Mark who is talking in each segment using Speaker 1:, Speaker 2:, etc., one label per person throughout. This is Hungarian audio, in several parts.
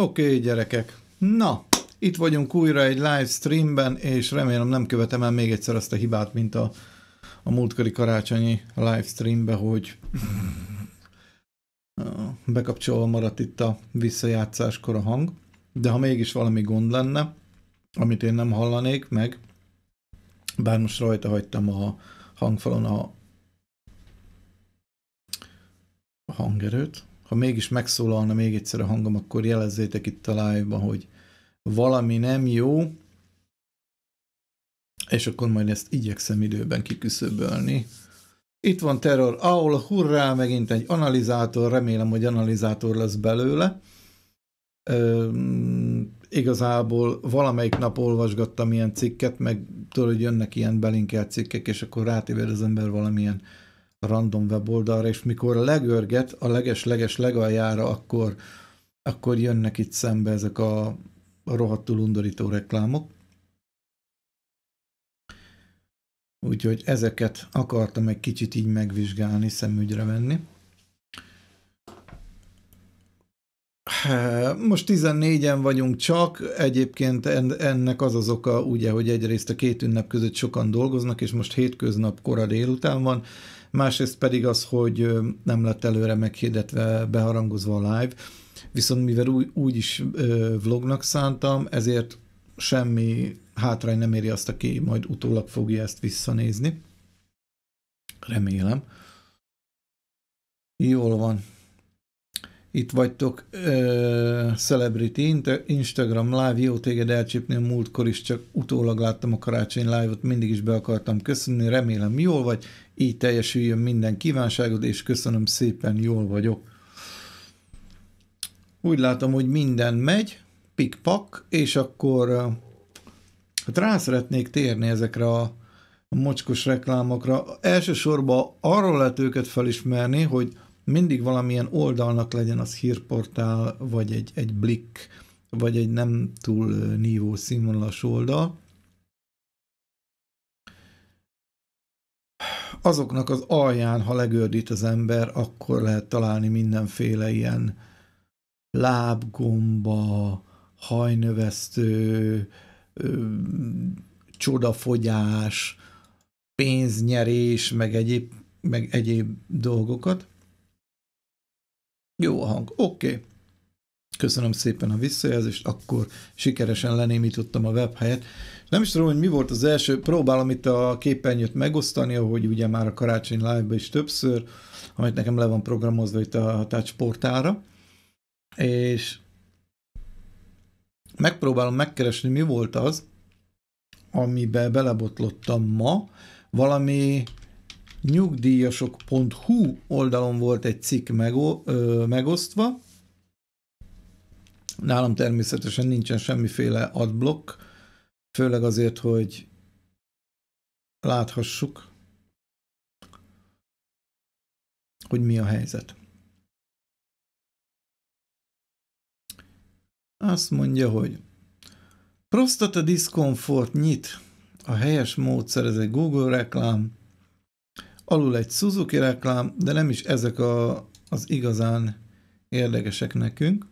Speaker 1: Oké, okay, gyerekek. Na, itt vagyunk újra egy live streamben, és remélem nem követem el még egyszer azt a hibát, mint a, a múltkori karácsonyi live streambe, hogy ah, bekapcsolva maradt itt a visszajátszáskor a hang, de ha mégis valami gond lenne, amit én nem hallanék meg, bár most rajta hagytam a hangfalon a hangerőt, ha mégis megszólalna még egyszer a hangom, akkor jelezzétek itt a live hogy valami nem jó, és akkor majd ezt igyekszem időben kiküszöbölni. Itt van Terror Aul, hurrá, megint egy analizátor, remélem, hogy analizátor lesz belőle. Üm, igazából valamelyik nap olvasgattam ilyen cikket, meg tudod, hogy jönnek ilyen belinkelt cikkek, és akkor rátéved az ember valamilyen random weboldalra, és mikor legörget a leges-leges legaljára, akkor, akkor jönnek itt szembe ezek a rohadtul undorító reklámok. Úgyhogy ezeket akartam egy kicsit így megvizsgálni, szemügyre venni. Most 14-en vagyunk csak, egyébként ennek az az oka, ugye, hogy egyrészt a két ünnep között sokan dolgoznak, és most hétköznap kora délután van, másrészt pedig az, hogy nem lett előre meghirdetve, beharangozva a live, viszont mivel úgy, úgy is vlognak szántam, ezért semmi hátrány nem éri azt, aki majd utólag fogja ezt visszanézni. Remélem. Jól van. Itt vagytok, uh, Celebrity Instagram live, jó téged elcsípni a múltkor is, csak utólag láttam a karácsony live-ot, mindig is be akartam köszönni, remélem jól vagy, így teljesüljön minden kívánságod, és köszönöm szépen, jól vagyok. Úgy látom, hogy minden megy, pikpak, és akkor uh, hát rá szeretnék térni ezekre a a mocskos reklámokra. Elsősorban arról lehet őket felismerni, hogy mindig valamilyen oldalnak legyen az hírportál, vagy egy, egy blik, vagy egy nem túl nívó színvonalas oldal. Azoknak az alján, ha legördít az ember, akkor lehet találni mindenféle ilyen lábgomba, hajnövesztő, csodafogyás, pénznyerés, meg egyéb, meg egyéb dolgokat. Jó a hang, oké. Okay. Köszönöm szépen a visszajelzést, akkor sikeresen lenémítottam a webhelyet. Nem is tudom, hogy mi volt az első, próbálom itt a képernyőt megosztani, ahogy ugye már a karácsony live-ba is többször, amit nekem le van programozva itt a Touch portára, és megpróbálom megkeresni, mi volt az, amiben belebotlottam ma, valami nyugdíjasok.hu oldalon volt egy cikk ö, megosztva. Nálam természetesen nincsen semmiféle adblock, főleg azért, hogy láthassuk,
Speaker 2: hogy mi a helyzet.
Speaker 1: Azt mondja, hogy prostata diszkomfort nyit. A helyes módszer, ez egy Google reklám, Alul egy Suzuki reklám, de nem is ezek a, az igazán érdekesek nekünk.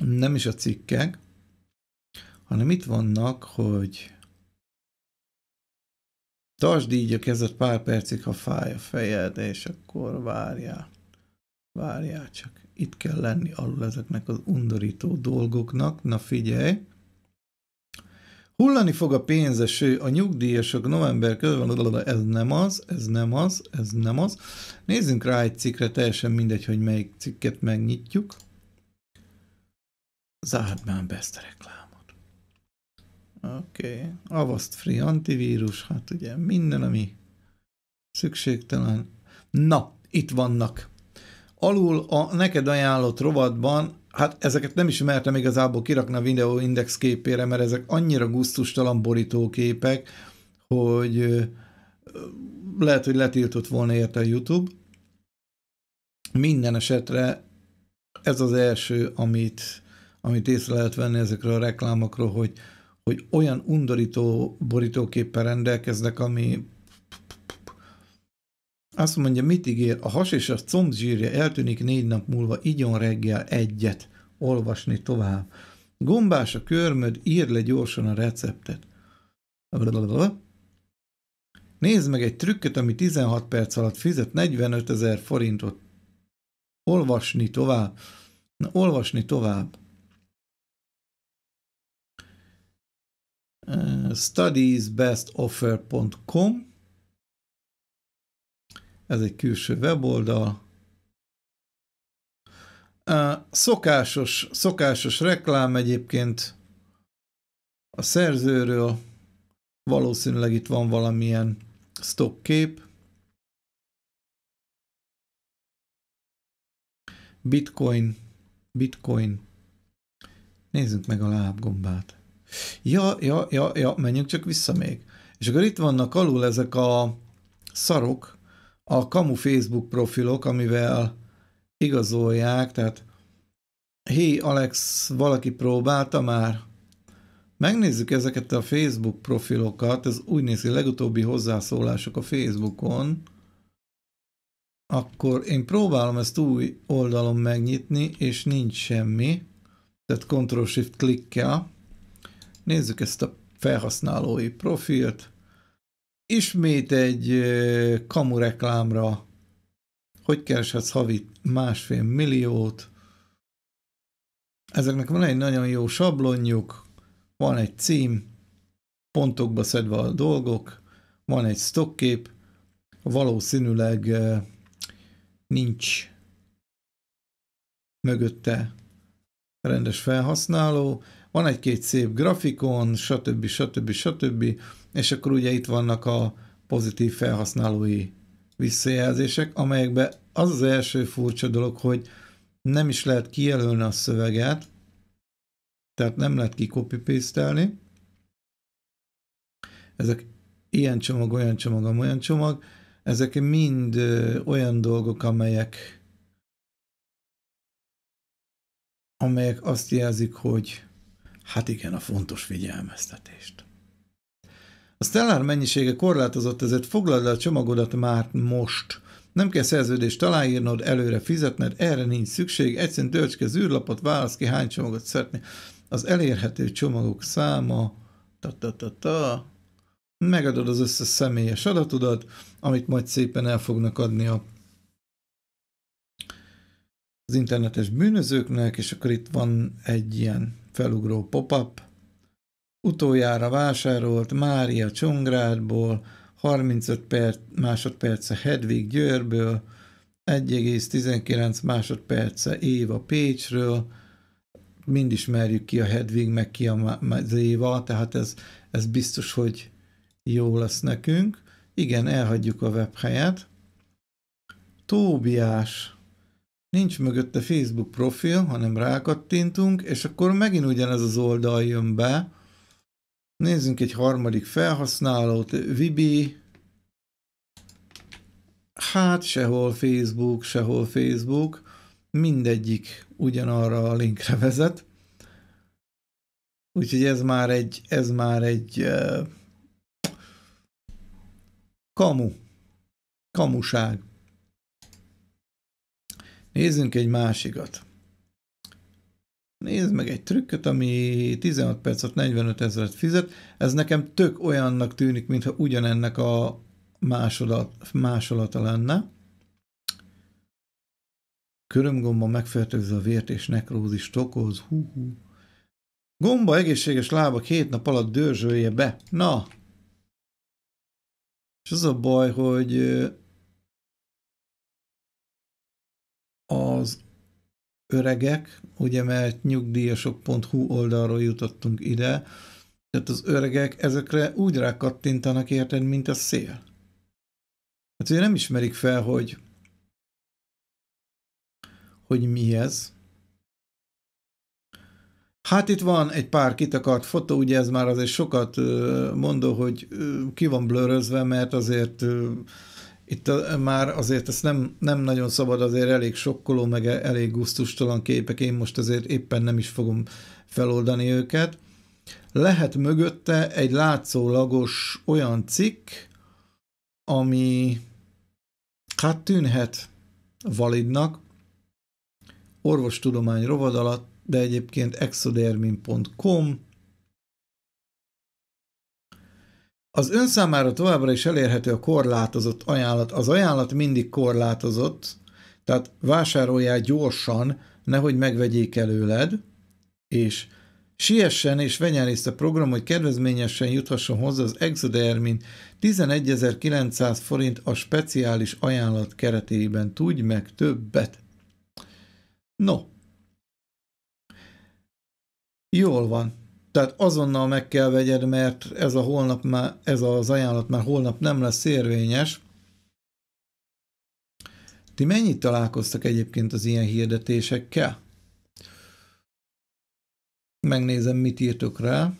Speaker 1: Nem is a cikkek, hanem itt vannak, hogy tartsd így a kezed pár percig, ha fáj a fejed, és akkor várjál. Várjál csak. Itt kell lenni alul ezeknek az undorító dolgoknak. Na figyelj! Hullani fog a pénzeső, a nyugdíjasok november közben, ez nem az, ez nem az, ez nem az. Nézzünk rá egy cikkre, teljesen mindegy, hogy melyik cikket megnyitjuk. Zárd már be ezt a reklámot. Oké, okay. Avast Free antivírus, hát ugye minden, ami szükségtelen. Na, itt vannak. Alul a neked ajánlott rovatban hát ezeket nem is mertem igazából kirakni a Window Index képére, mert ezek annyira guztustalan borítóképek, hogy lehet, hogy letiltott volna érte a YouTube. Minden esetre ez az első, amit, amit észre lehet venni ezekről a reklámokról, hogy, hogy olyan undorító borítóképpen rendelkeznek, ami azt mondja, mit ígér? A has és a comb zsírja eltűnik négy nap múlva, igyon reggel egyet, olvasni tovább. Gombás a körmöd, írd le gyorsan a receptet. Blablabla. Nézd meg egy trükket, ami 16 perc alatt fizet 45 ezer forintot. Olvasni tovább. Na, olvasni tovább. Uh, eh, studiesbestoffer.com ez egy külső weboldal. Szokásos, szokásos reklám egyébként a szerzőről. Valószínűleg itt van valamilyen stock kép. Bitcoin, Bitcoin. Nézzük meg a lábgombát. Ja, ja, ja, ja, menjünk csak vissza még. És akkor itt vannak alul ezek a szarok, a kamu Facebook profilok, amivel igazolják, tehát hé, hey, Alex, valaki próbálta már? Megnézzük ezeket a Facebook profilokat, ez úgy néz ki, legutóbbi hozzászólások a Facebookon, akkor én próbálom ezt új oldalon megnyitni, és nincs semmi, tehát Ctrl-Shift klikkel. Nézzük ezt a felhasználói profilt, ismét egy kamu reklámra, hogy kereshetsz havi másfél milliót. Ezeknek van egy nagyon jó sablonjuk, van egy cím, pontokba szedve a dolgok, van egy stockkép, valószínűleg nincs mögötte rendes felhasználó, van egy-két szép grafikon, stb. stb. stb. stb és akkor ugye itt vannak a pozitív felhasználói visszajelzések, amelyekben az az első furcsa dolog, hogy nem is lehet kijelölni a szöveget, tehát nem lehet kicopy Ezek ilyen csomag, olyan csomag, olyan csomag, ezek mind olyan dolgok, amelyek amelyek azt jelzik, hogy hát igen, a fontos figyelmeztetést. A stellár mennyisége korlátozott, ezért foglald el a csomagodat már most. Nem kell szerződést aláírnod, előre fizetned, erre nincs szükség, egyszerűen töltsd ki az űrlapot, válasz ki hány csomagot szeretné. Az elérhető csomagok száma, ta, ta, ta, ta. megadod az összes személyes adatodat, amit majd szépen el fognak adni a az internetes bűnözőknek, és akkor itt van egy ilyen felugró pop-up, Utoljára vásárolt Mária Csongrádból, 35 perc, másodperce Hedvig Győrből, 1,19 másodperce Éva Pécsről, mind ismerjük ki a Hedvig, meg ki a, Éva, tehát ez, ez biztos, hogy jó lesz nekünk. Igen, elhagyjuk a webhelyet. Tóbiás. Nincs mögötte Facebook profil, hanem rákattintunk, és akkor megint ugyanez az oldal jön be, Nézzünk egy harmadik felhasználót, Vibi. Hát sehol Facebook, sehol Facebook. Mindegyik ugyanarra a linkre vezet. Úgyhogy ez már egy, ez már egy uh, kamu. Kamuság. Nézzünk egy másikat nézd meg egy trükköt, ami 16 percet 45 ezeret fizet, ez nekem tök olyannak tűnik, mintha ugyanennek a másolat, másolata lenne. Körömgomba megfertőzze a vért és nekrózist okoz. Hú, hú. Gomba egészséges lába két nap alatt dörzsölje be. Na!
Speaker 2: És az a baj, hogy
Speaker 1: az öregek, ugye mert nyugdíjasok.hu oldalról jutottunk ide, tehát az öregek ezekre úgy kattintanak érted, mint a szél. Hát ugye nem ismerik fel, hogy hogy mi ez. Hát itt van egy pár kitakart fotó, ugye ez már azért sokat mondó, hogy ki van blörözve, mert azért itt a, már azért ezt nem, nem nagyon szabad, azért elég sokkoló, meg e, elég gusztustalan képek, én most azért éppen nem is fogom feloldani őket. Lehet mögötte egy látszólagos olyan cikk, ami hát tűnhet validnak, orvostudomány rovat alatt, de egyébként exodermin.com, Az ön számára továbbra is elérhető a korlátozott ajánlat. Az ajánlat mindig korlátozott, tehát vásárolják gyorsan, nehogy megvegyék előled, és siessen és vegyen részt a program, hogy kedvezményesen juthasson hozzá az Exodermin 11.900 forint a speciális ajánlat keretében. Tudj meg többet! No. Jól van. Tehát azonnal meg kell vegyed, mert ez, a holnap már, ez az ajánlat már holnap nem lesz érvényes. Ti mennyit találkoztak egyébként az ilyen hirdetésekkel?
Speaker 2: Megnézem, mit írtok rá.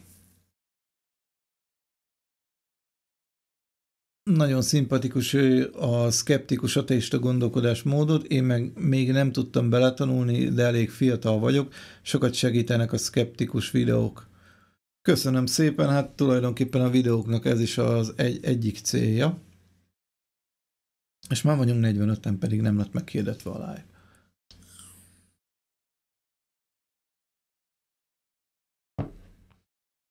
Speaker 1: Nagyon szimpatikus a szkeptikus ateista módot. én meg még nem tudtam beletanulni, de elég fiatal vagyok, sokat segítenek a szkeptikus videók. Köszönöm szépen, hát tulajdonképpen a videóknak ez is az egy, egyik célja. És már vagyunk 45-en, pedig nem lett
Speaker 2: meghirdetve a live.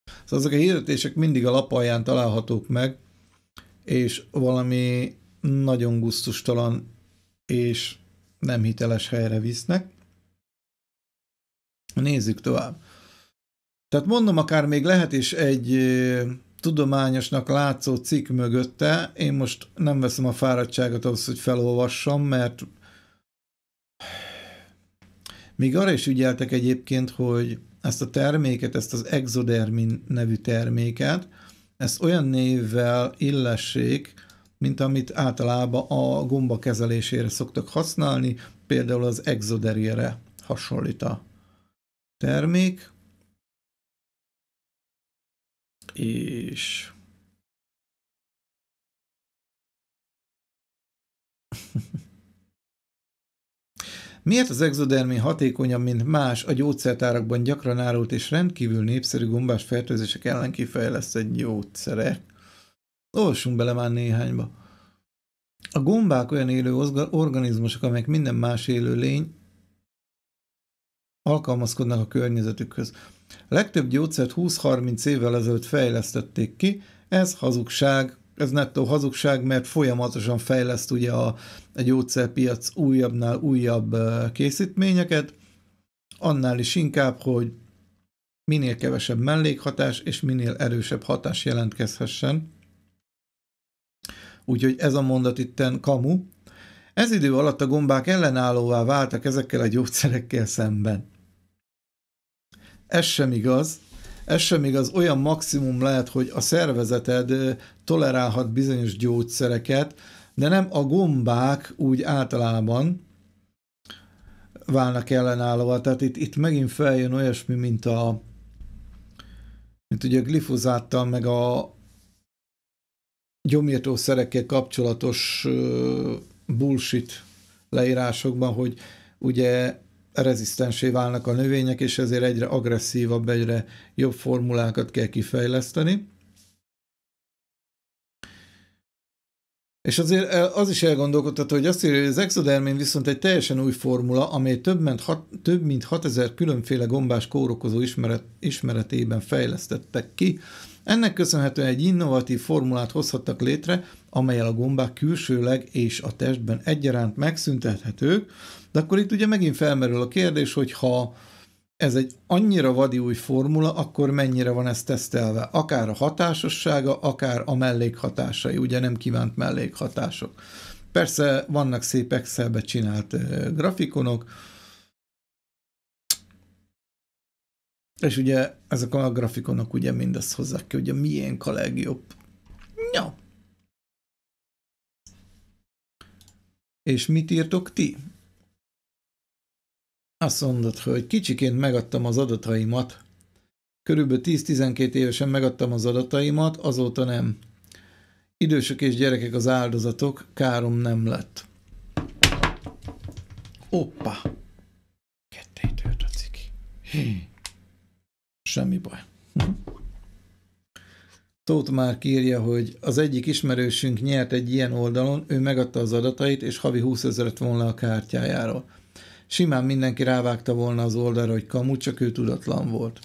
Speaker 1: Szóval ezek a hirdetések mindig a alján találhatók meg, és valami nagyon guztustalan és nem hiteles helyre visznek. Nézzük tovább. Tehát mondom, akár még lehet is egy tudományosnak látszó cikk mögötte, én most nem veszem a fáradtságot ahhoz, hogy felolvassam, mert még arra is ügyeltek egyébként, hogy ezt a terméket, ezt az exodermin nevű terméket, ezt olyan névvel illessék, mint amit általában a gomba kezelésére szoktak használni, például az exoderire hasonlít a termék.
Speaker 2: és
Speaker 1: Miért az exodermi hatékonyabb, mint más, a gyógyszertárakban gyakran árult és rendkívül népszerű gombás fertőzések ellen kifejlesztett gyógyszerek? Olvassunk bele már néhányba. A gombák olyan élő organizmusok, amelyek minden más élő lény alkalmazkodnak a környezetükhöz. Legtöbb gyógyszert 20-30 évvel ezelőtt fejlesztették ki, ez hazugság, ez nettó hazugság, mert folyamatosan fejleszt ugye a, a gyógyszerpiac újabbnál újabb készítményeket, annál is inkább, hogy minél kevesebb mellékhatás és minél erősebb hatás jelentkezhessen. Úgyhogy ez a mondat itten kamu. Ez idő alatt a gombák ellenállóvá váltak ezekkel a gyógyszerekkel szemben. Ez sem igaz. Ez sem igaz. Olyan maximum lehet, hogy a szervezeted tolerálhat bizonyos gyógyszereket, de nem a gombák úgy általában válnak ellenállóval. Tehát itt, itt megint feljön olyasmi, mint a mint ugye a glifozáttal, meg a gyomírtószerekkel kapcsolatos bullshit leírásokban, hogy ugye rezisztensé válnak a növények, és ezért egyre agresszívabb, egyre jobb formulákat kell kifejleszteni. És azért eh, az is elgondolkodható, hogy azt írja, hogy az exodermin viszont egy teljesen új formula, amely több mint, hat, több mint 6000 különféle gombás kórokozó ismeret, ismeretében fejlesztettek ki. Ennek köszönhetően egy innovatív formulát hozhattak létre, amelyel a gombák külsőleg és a testben egyaránt megszüntethetők, de akkor itt ugye megint felmerül a kérdés, hogy ha ez egy annyira vadi új formula, akkor mennyire van ez tesztelve? Akár a hatásossága, akár a mellékhatásai, ugye nem kívánt mellékhatások. Persze vannak szép excel csinált grafikonok, és ugye ezek a grafikonok ugye mindezt hozzák ki, hogy a miénk a legjobb. Ja. És mit írtok ti? Azt mondod, hogy kicsiként megadtam az adataimat. Körülbelül 10-12 évesen megadtam az adataimat, azóta nem. Idősök és gyerekek az áldozatok, károm nem lett. Oppa! Ketté tört a ciki. Semmi baj. Hm? Tóth már írja, hogy az egyik ismerősünk nyert egy ilyen oldalon, ő megadta az adatait, és havi 20 ezeret volna a kártyájáról. Simán mindenki rávágta volna az oldalra, hogy kamu, csak ő tudatlan volt.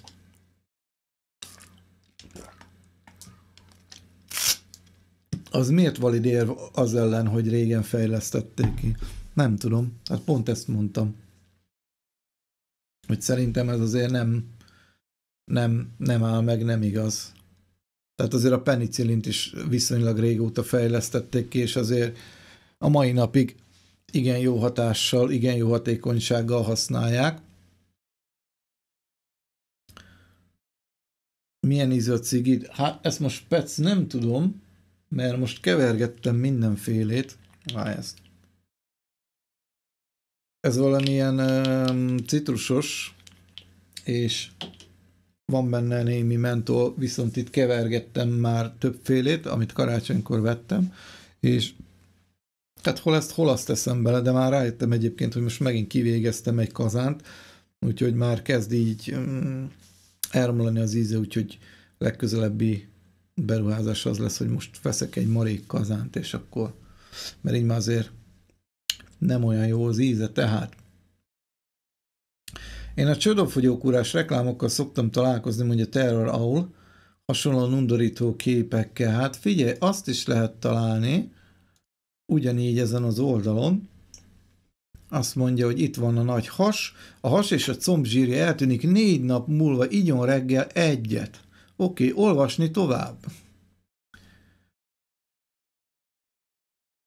Speaker 1: Az miért valid érv az ellen, hogy régen fejlesztették ki? Nem tudom, hát pont ezt mondtam. Hogy szerintem ez azért nem, nem, nem áll meg, nem igaz. Tehát azért a penicillint is viszonylag régóta fejlesztették ki, és azért a mai napig igen jó hatással, igen jó hatékonysággal használják. Milyen íz a cigid? Hát ezt most Pec nem tudom, mert most kevergettem mindenfélét. Á, ezt. Ez valamilyen um, citrusos, és van benne némi mentol, viszont itt kevergettem már többfélét, amit karácsonykor vettem, és tehát hol ezt, hol azt teszem bele, de már rájöttem egyébként, hogy most megint kivégeztem egy kazánt, úgyhogy már kezd így mm, elromlani az íze, úgyhogy legközelebbi beruházás az lesz, hogy most veszek egy marék kazánt, és akkor, mert így már azért nem olyan jó az íze, tehát. Én a csődofogyókúrás reklámokkal szoktam találkozni, mondja Terror Aul, hasonlóan undorító képekkel. Hát figyelj, azt is lehet találni, ugyanígy ezen az oldalon, azt mondja, hogy itt van a nagy has, a has és a comb zsírja eltűnik, négy nap múlva igyon reggel egyet. Oké, okay, olvasni tovább.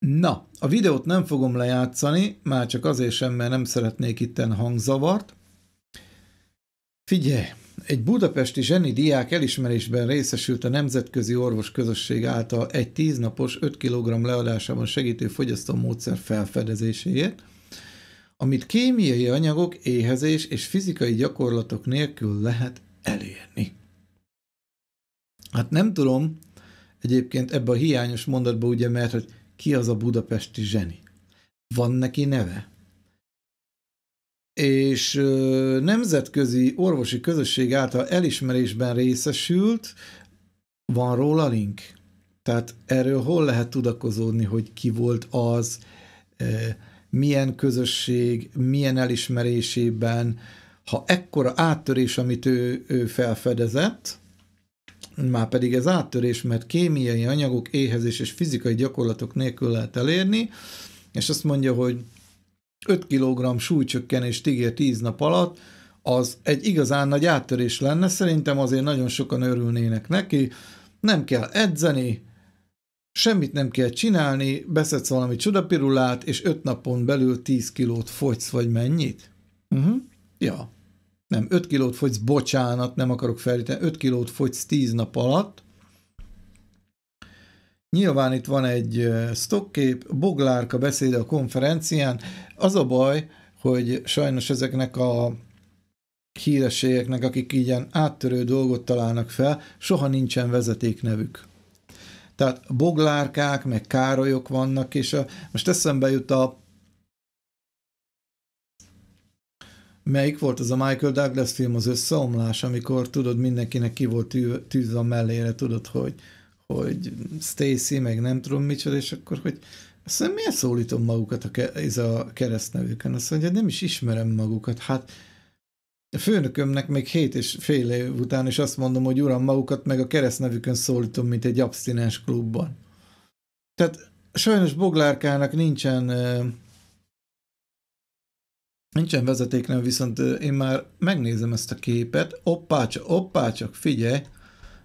Speaker 1: Na, a videót nem fogom lejátszani, már csak azért sem, mert nem szeretnék itten hangzavart. Figyelj! Egy budapesti zseni diák elismerésben részesült a Nemzetközi Orvos Közösség által egy tíznapos 5 kg leadásában segítő fogyasztó módszer felfedezéséért, amit kémiai anyagok, éhezés és fizikai gyakorlatok nélkül lehet elérni. Hát nem tudom, egyébként ebbe a hiányos mondatba ugye, mert hogy ki az a budapesti zseni? Van neki neve? és nemzetközi orvosi közösség által elismerésben részesült, van róla link? Tehát erről hol lehet tudakozódni, hogy ki volt az, milyen közösség, milyen elismerésében, ha ekkora áttörés, amit ő, ő felfedezett, már pedig ez áttörés, mert kémiai anyagok, éhezés és fizikai gyakorlatok nélkül lehet elérni, és azt mondja, hogy 5 kg súlycsökkenést ígér 10 nap alatt, az egy igazán nagy áttörés lenne, szerintem azért nagyon sokan örülnének neki, nem kell edzeni, semmit nem kell csinálni, beszedsz valami csodapirulát, és 5 napon belül 10 kilót fogysz, vagy mennyit? Uh-huh. Ja. Nem, 5 kilót fogysz, bocsánat, nem akarok felíteni, 5 kilót fogysz 10 nap alatt, Nyilván itt van egy stockkép, Boglárka beszéde a konferencián. Az a baj, hogy sajnos ezeknek a hírességeknek, akik ilyen áttörő dolgot találnak fel, soha nincsen vezeték nevük. Tehát boglárkák, meg károlyok vannak, és a, most eszembe jut a Melyik volt az a Michael Douglas film, az összeomlás, amikor tudod, mindenkinek ki volt tűz a mellére, tudod, hogy hogy Stacy, meg nem tudom micsoda, és akkor, hogy azt mondja, miért szólítom magukat a, ke- ez a keresztnevükön? Azt mondja, nem is ismerem magukat. Hát a főnökömnek még hét és fél év után is azt mondom, hogy uram, magukat meg a keresztnevükön szólítom, mint egy abstinens klubban. Tehát sajnos Boglárkának nincsen nincsen vezetéknem, viszont én már megnézem ezt a képet. Oppácsak, oppácsak, figyelj,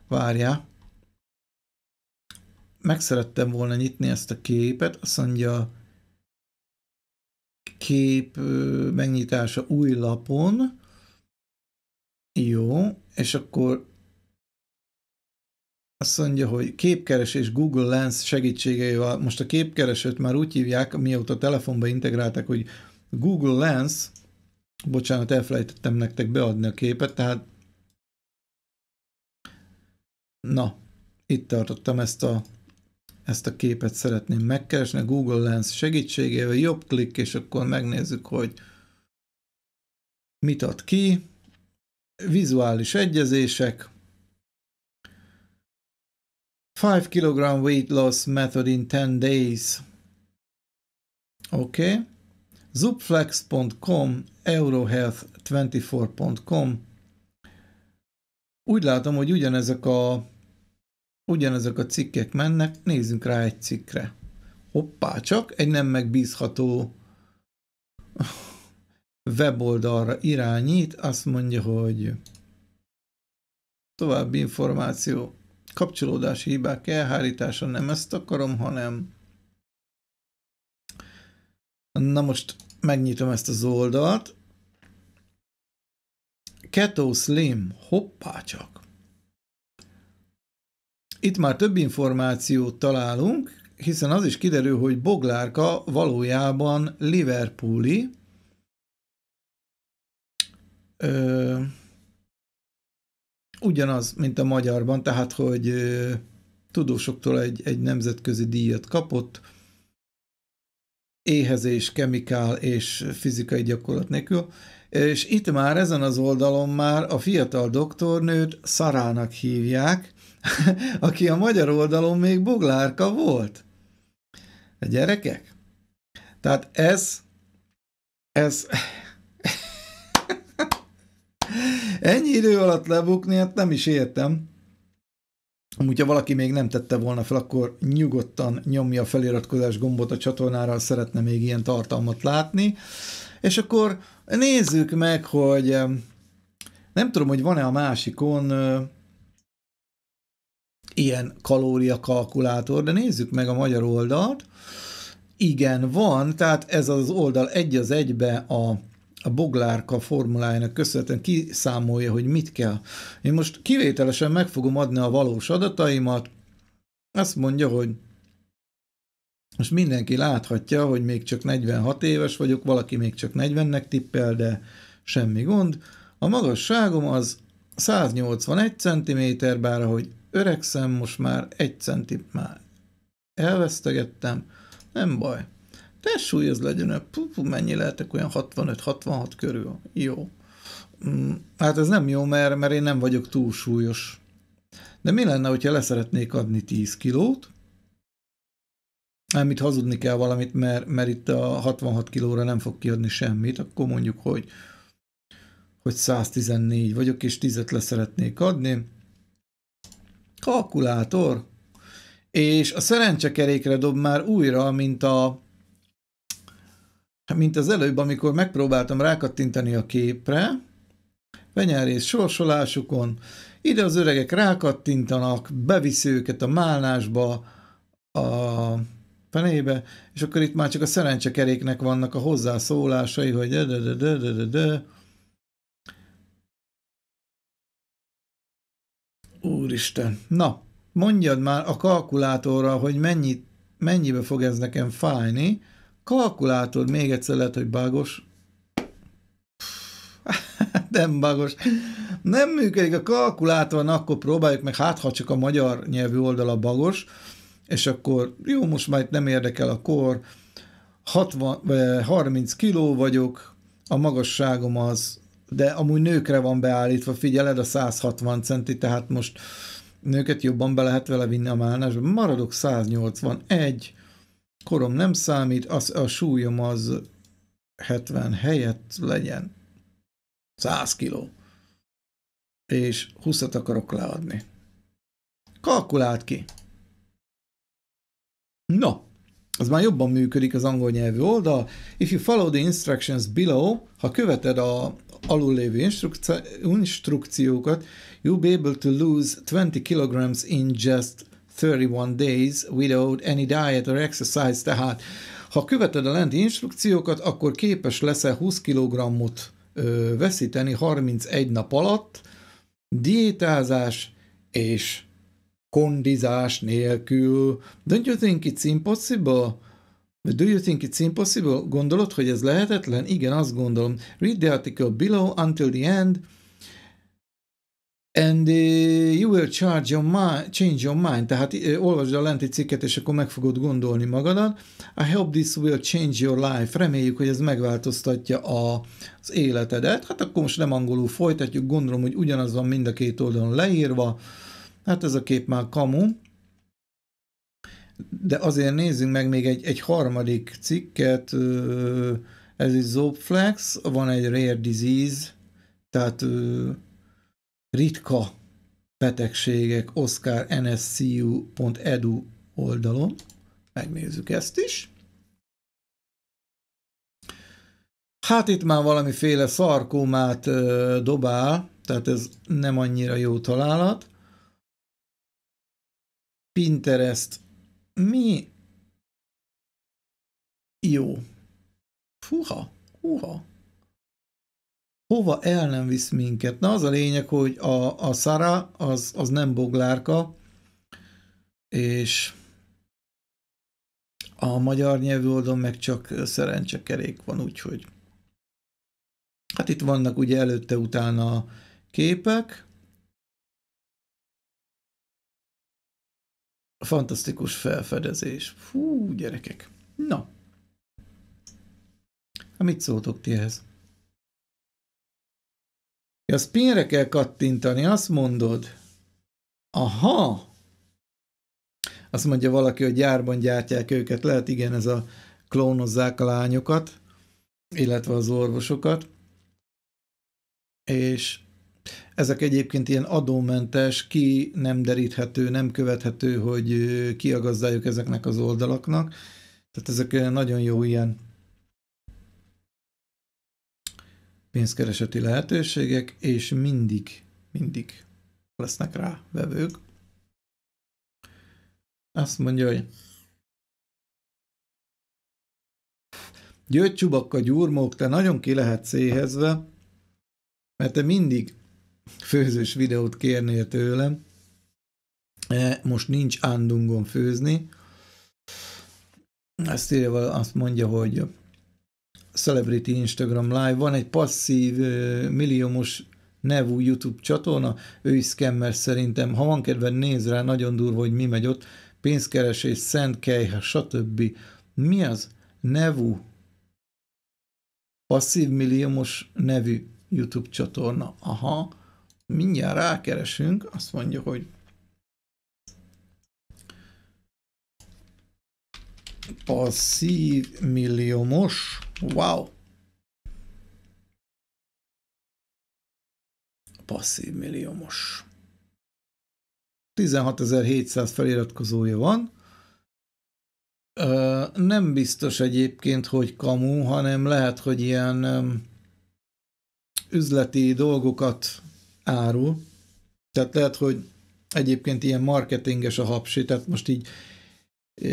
Speaker 1: várjál meg szerettem volna nyitni ezt a képet, azt mondja, kép megnyitása új lapon, jó, és akkor azt mondja, hogy képkeresés Google Lens segítségével, most a képkeresőt már úgy hívják, mióta telefonba integrálták, hogy Google Lens, bocsánat, elfelejtettem nektek beadni a képet, tehát na, itt tartottam ezt a ezt a képet szeretném megkeresni a Google Lens segítségével, jobb klik, és akkor megnézzük, hogy mit ad ki. Vizuális egyezések. 5 kg weight loss method in 10 days. Oké. Okay. Zupflex.com, eurohealth24.com. Úgy látom, hogy ugyanezek a Ugyanazok a cikkek mennek, nézzünk rá egy cikkre. Hoppá, csak egy nem megbízható weboldalra irányít, azt mondja, hogy további információ, kapcsolódási hibák elhárítása, nem ezt akarom, hanem Na most megnyitom ezt az oldalt. Keto Slim, hoppá csak. Itt már több információt találunk, hiszen az is kiderül, hogy Boglárka valójában Liverpooli. Ö, ugyanaz, mint a magyarban, tehát, hogy ö, tudósoktól egy, egy nemzetközi díjat kapott, éhezés, kemikál és fizikai gyakorlat nélkül, és itt már ezen az oldalon már a fiatal doktornőt Szarának hívják, aki a magyar oldalon még boglárka volt. A gyerekek? Tehát ez, ez, ennyi idő alatt lebukni, hát nem is értem. Amúgy, ha valaki még nem tette volna fel, akkor nyugodtan nyomja a feliratkozás gombot a csatornára, szeretne még ilyen tartalmat látni. És akkor nézzük meg, hogy nem tudom, hogy van-e a másikon ilyen kalóriakalkulátor, de nézzük meg a magyar oldalt. Igen, van, tehát ez az oldal egy az egybe a, a boglárka formulájának köszönhetően kiszámolja, hogy mit kell. Én most kivételesen meg fogom adni a valós adataimat, azt mondja, hogy most mindenki láthatja, hogy még csak 46 éves vagyok, valaki még csak 40-nek tippel, de semmi gond. A magasságom az 181 cm, bár ahogy Öregszem most már, egy centit már elvesztegettem, nem baj. Tessúly ez legyen, pupu, mennyi lehetek olyan 65-66 körül. Jó. Mm, hát ez nem jó, mert, mert én nem vagyok túl súlyos. De mi lenne, hogyha leszeretnék adni 10 kilót? Amit hazudni kell valamit, mert, mert itt a 66 kilóra nem fog kiadni semmit, akkor mondjuk, hogy, hogy 114 vagyok, és 10-et leszeretnék adni, Kalkulátor. És a szerencsekerékre dob már újra, mint a mint az előbb, amikor megpróbáltam rákattintani a képre, penyerész sorsolásukon, ide az öregek rákattintanak, beviszi őket a málnásba, a fenébe, és akkor itt már csak a szerencsekeréknek vannak a hozzászólásai, hogy de de de de de de Úristen, na, mondjad már a kalkulátorra, hogy mennyi, mennyibe fog ez nekem fájni. Kalkulátor, még egyszer lehet, hogy bágos. Nem bágos. Nem működik a kalkulátor, akkor próbáljuk meg, hát ha csak a magyar nyelvű oldala bagos, és akkor jó, most már itt nem érdekel a kor, 60, 30 eh, kiló vagyok, a magasságom az de amúgy nőkre van beállítva, figyeled a 160 centi, tehát most nőket jobban be lehet vele vinni a málnásba. Maradok 181, korom nem számít, az, a súlyom az 70 helyett legyen 100 kiló, és 20 akarok leadni. Kalkulált ki. No, az már jobban működik az angol nyelvű oldal. If you follow the instructions below, ha követed a alul lévő instrukciókat, you'll be able to lose 20 kilograms in just 31 days without any diet or exercise, tehát ha követed a lenti instrukciókat, akkor képes leszel 20 kg-ot veszíteni 31 nap alatt, diétázás és kondizás nélkül. Don't you think it's impossible? But do you think it's impossible? Gondolod, hogy ez lehetetlen? Igen, azt gondolom. Read the article below until the end, and uh, you will charge your mind, change your mind. Tehát uh, olvasd a lenti cikket, és akkor meg fogod gondolni magadat. I hope this will change your life. Reméljük, hogy ez megváltoztatja a, az életedet. Hát akkor most nem angolul folytatjuk, gondolom, hogy ugyanaz van mind a két oldalon leírva. Hát ez a kép már kamu. De azért nézzünk meg még egy, egy harmadik cikket, ez is Zopflex, van egy Rare Disease, tehát ritka betegségek, Oscar nscu.edu e oldalon. Megnézzük ezt is. Hát itt már valamiféle szarkómát dobál, tehát ez nem annyira jó találat. Pinterest
Speaker 2: mi jó. Fuha,
Speaker 1: húha. Hova el nem visz minket? Na az a lényeg, hogy a, a Sara az, az nem boglárka, és a magyar nyelvű oldalon meg csak szerencsekerék van, úgyhogy. Hát itt vannak ugye előtte-utána képek,
Speaker 2: fantasztikus felfedezés. Fú, gyerekek. Na.
Speaker 1: ha mit szóltok ti ehhez? Ja, spinre kell kattintani, azt mondod. Aha! Azt mondja valaki, hogy gyárban gyártják őket. Lehet, igen, ez a klónozzák a lányokat, illetve az orvosokat. És ezek egyébként ilyen adómentes, ki nem deríthető, nem követhető, hogy kiagazdáljuk ezeknek az oldalaknak. Tehát ezek nagyon jó ilyen pénzkereseti lehetőségek, és mindig, mindig lesznek rá vevők. Azt mondja, hogy György Csubakka gyurmók, te nagyon ki lehet széhezve, mert te mindig főzős videót kérnél tőlem. E, most nincs ándungon főzni. Ezt írja, azt mondja, hogy Celebrity Instagram Live, van egy passzív e, milliómos nevú YouTube csatorna, ő is scammer szerintem. Ha van kedved, néz rá, nagyon durva, hogy mi megy ott. Pénzkeresés, szent kejhe, stb. Mi az nevú passzív milliómos nevű YouTube csatorna? Aha mindjárt rákeresünk, azt mondja, hogy passzív milliómos, wow!
Speaker 2: Passzív milliómos.
Speaker 1: 16.700 feliratkozója van. Ö, nem biztos egyébként, hogy kamu, hanem lehet, hogy ilyen ö, üzleti dolgokat árul. Tehát lehet, hogy egyébként ilyen marketinges a hapsi, tehát most így e,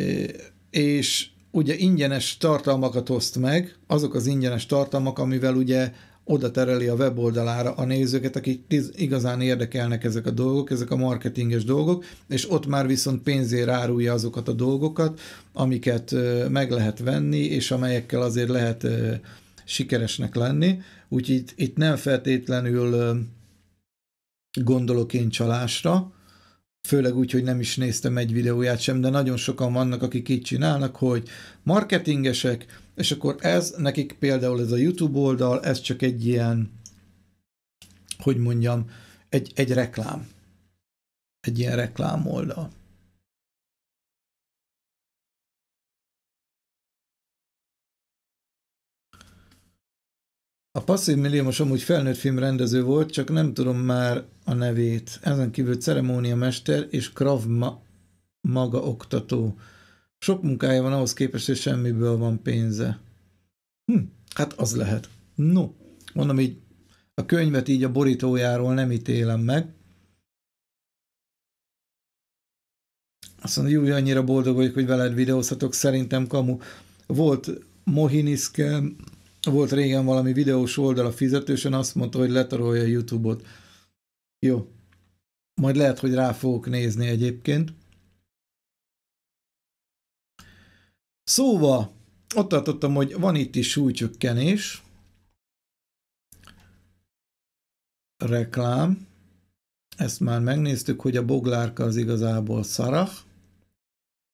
Speaker 1: és ugye ingyenes tartalmakat oszt meg, azok az ingyenes tartalmak, amivel ugye oda tereli a weboldalára a nézőket, akik igazán érdekelnek ezek a dolgok, ezek a marketinges dolgok, és ott már viszont pénzért árulja azokat a dolgokat, amiket e, meg lehet venni, és amelyekkel azért lehet e, sikeresnek lenni. Úgyhogy itt nem feltétlenül gondolok én csalásra, főleg úgy, hogy nem is néztem egy videóját sem, de nagyon sokan vannak, akik így csinálnak, hogy marketingesek, és akkor ez, nekik például ez a YouTube oldal, ez csak egy ilyen, hogy mondjam, egy, egy reklám. Egy ilyen reklám oldal. A passzív milliómos amúgy felnőtt film rendező volt, csak nem tudom már a nevét. Ezen kívül ceremóniamester és Krav ma, maga oktató. Sok munkája van ahhoz képest, hogy semmiből van pénze. Hm, hát az lehet. No, mondom így, a könyvet így a borítójáról nem ítélem meg. Azt mondja, jó, annyira boldog vagyok, hogy veled videózhatok, szerintem kamu. Volt Mohiniszke, volt régen valami videós oldal a fizetősen, azt mondta, hogy letarolja a YouTube-ot. Jó. Majd lehet, hogy rá fogok nézni egyébként. Szóval, ott tartottam, hogy van itt is súlycsökkenés. Reklám. Ezt már megnéztük, hogy a boglárka az igazából szarach.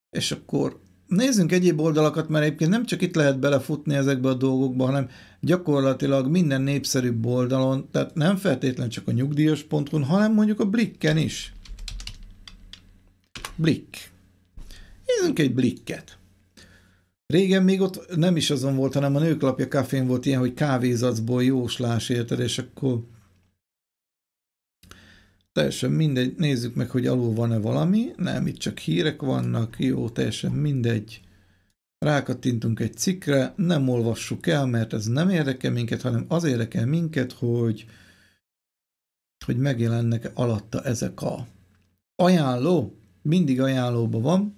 Speaker 1: És akkor nézzünk egyéb oldalakat, mert egyébként nem csak itt lehet belefutni ezekbe a dolgokba, hanem gyakorlatilag minden népszerű oldalon, tehát nem feltétlen csak a nyugdíjas.hu, hanem mondjuk a Blikken is. Blik. Nézzünk egy Blikket. Régen még ott nem is azon volt, hanem a nőklapja kafén volt ilyen, hogy kávézacból jóslás érted, és akkor teljesen mindegy, nézzük meg, hogy alul van-e valami, nem, itt csak hírek vannak, jó, teljesen mindegy. Rákattintunk egy cikkre, nem olvassuk el, mert ez nem érdekel minket, hanem az érdekel minket, hogy, hogy megjelennek alatta ezek a ajánló, mindig ajánlóban van,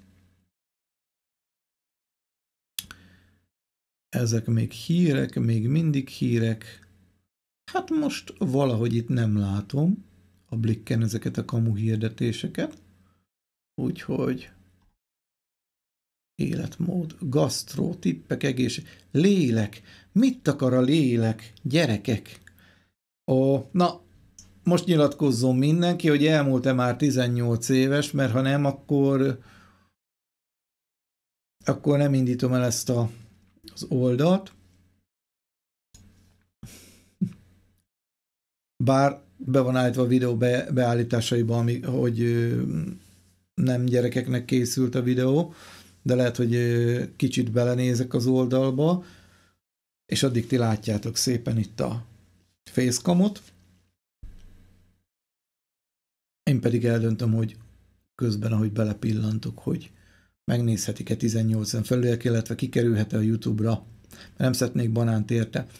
Speaker 1: ezek még hírek, még mindig hírek. Hát most valahogy itt nem látom a blikken ezeket a kamu hirdetéseket, úgyhogy életmód, gasztró, tippek, egész, lélek. Mit akar a lélek, gyerekek? Ó, na, most nyilatkozzon mindenki, hogy elmúlt-e már 18 éves, mert ha nem, akkor akkor nem indítom el ezt a, az oldalt. Bár be van állítva a videó be, beállításaiba, ami, hogy nem gyerekeknek készült a videó, de lehet, hogy kicsit belenézek az oldalba, és addig ti látjátok szépen itt a facecamot. Én pedig eldöntöm, hogy közben, ahogy belepillantok, hogy megnézhetik-e 18-en felüliek, illetve kikerülhet-e a YouTube-ra, mert nem szeretnék banánt érte. Azt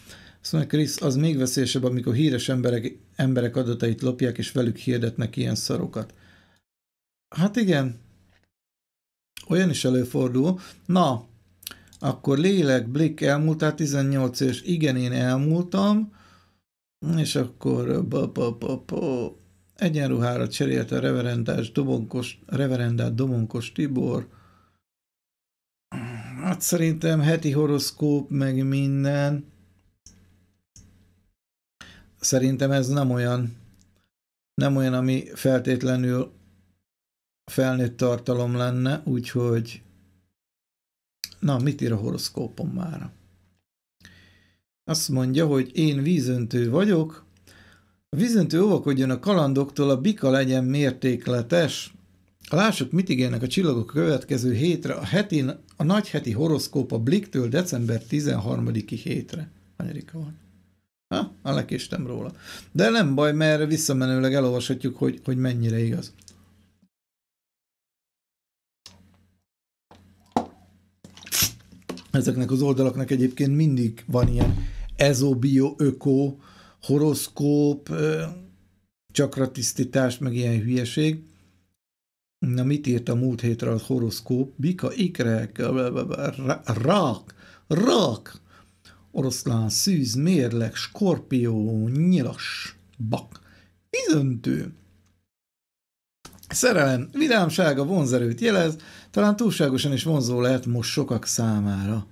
Speaker 1: szóval, mondja, Krisz, az még veszélyesebb, amikor híres emberek, emberek adatait lopják, és velük hirdetnek ilyen szarokat. Hát igen, olyan is előfordul. Na, akkor lélek, blik elmúltál 18 és igen, én elmúltam, és akkor ba, ba, ba, ba, egyenruhára cserélte a reverendás dobonkos, reverendát Domonkos Tibor. Hát szerintem heti horoszkóp, meg minden. Szerintem ez nem olyan, nem olyan, ami feltétlenül felnőtt tartalom lenne, úgyhogy na, mit ír a horoszkópom már? Azt mondja, hogy én vízöntő vagyok, a vízöntő óvakodjon a kalandoktól, a bika legyen mértékletes. Lássuk, mit ígérnek a csillagok a következő hétre, a, heti, a nagy heti horoszkóp a Bliktől december 13-i hétre. Hanyarika van? Ha? A lekéstem róla. De nem baj, mert visszamenőleg elolvashatjuk, hogy, hogy mennyire igaz. Ezeknek az oldalaknak egyébként mindig van ilyen bio, öko, horoszkóp, csakratisztítás, meg ilyen hülyeség. Na, mit írt a múlt hétre a horoszkóp? Bika, ikrek, rak, rak, oroszlán, szűz, mérleg, skorpió, nyilas, bak, bizöntő. Szerelem, vidámsága, vonzerőt jelez, talán túlságosan is vonzó lehet most sokak számára.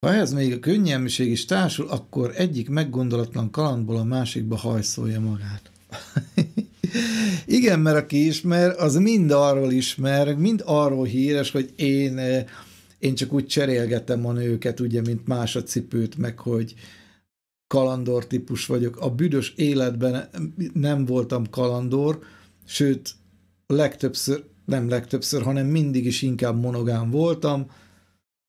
Speaker 1: Ha ehhez még a könnyelműség is társul, akkor egyik meggondolatlan kalandból a másikba hajszolja magát. Igen, mert aki ismer, az mind arról ismer, mind arról híres, hogy én, eh, én csak úgy cserélgetem a nőket, ugye, mint más a cipőt, meg hogy kalandor típus vagyok. A büdös életben nem voltam kalandor, sőt, legtöbbször nem legtöbbször, hanem mindig is inkább monogám voltam,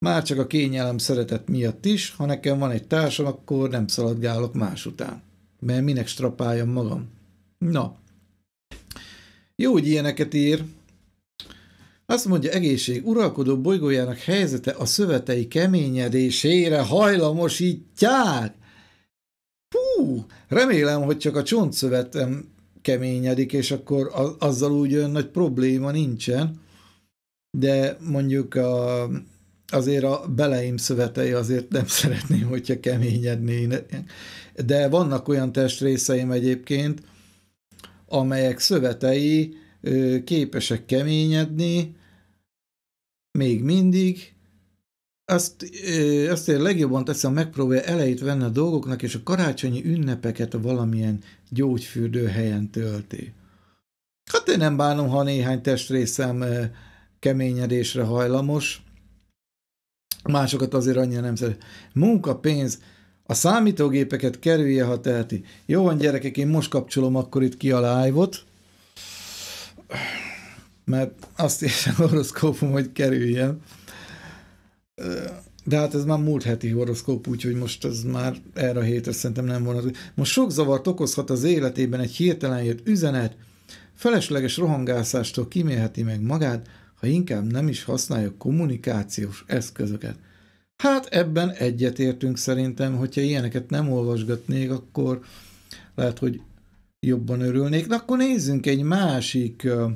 Speaker 1: már csak a kényelem szeretet miatt is, ha nekem van egy társam, akkor nem szaladgálok más után. Mert minek strapáljam magam? Na. Jó, hogy ilyeneket ír. Azt mondja, egészség uralkodó bolygójának helyzete a szövetei keményedésére hajlamosítják. Pú, remélem, hogy csak a csontszövetem keményedik, és akkor a, azzal úgy olyan nagy probléma nincsen, de mondjuk a, azért a beleim szövetei azért nem szeretném, hogyha keményednének. De vannak olyan testrészeim egyébként, amelyek szövetei képesek keményedni még mindig, azt, azt én legjobban teszem, megpróbálja elejét venni a dolgoknak, és a karácsonyi ünnepeket a valamilyen helyen tölti. Hát én nem bánom, ha néhány testrészem keményedésre hajlamos, másokat azért annyira nem szeret. Munka, pénz, a számítógépeket kerülje, ha teheti. Jó van, gyerekek, én most kapcsolom akkor itt ki a live mert azt is a horoszkópom, hogy kerüljem. De hát ez már múlt heti horoszkóp, úgyhogy most ez már erre a hétre szerintem nem volna. Most sok zavart okozhat az életében egy hirtelen jött üzenet, felesleges rohangászástól kimélheti meg magát, ha inkább nem is használja kommunikációs eszközöket. Hát ebben egyetértünk szerintem, hogyha ilyeneket nem olvasgatnék, akkor lehet, hogy jobban örülnék. Na akkor nézzünk egy másik uh,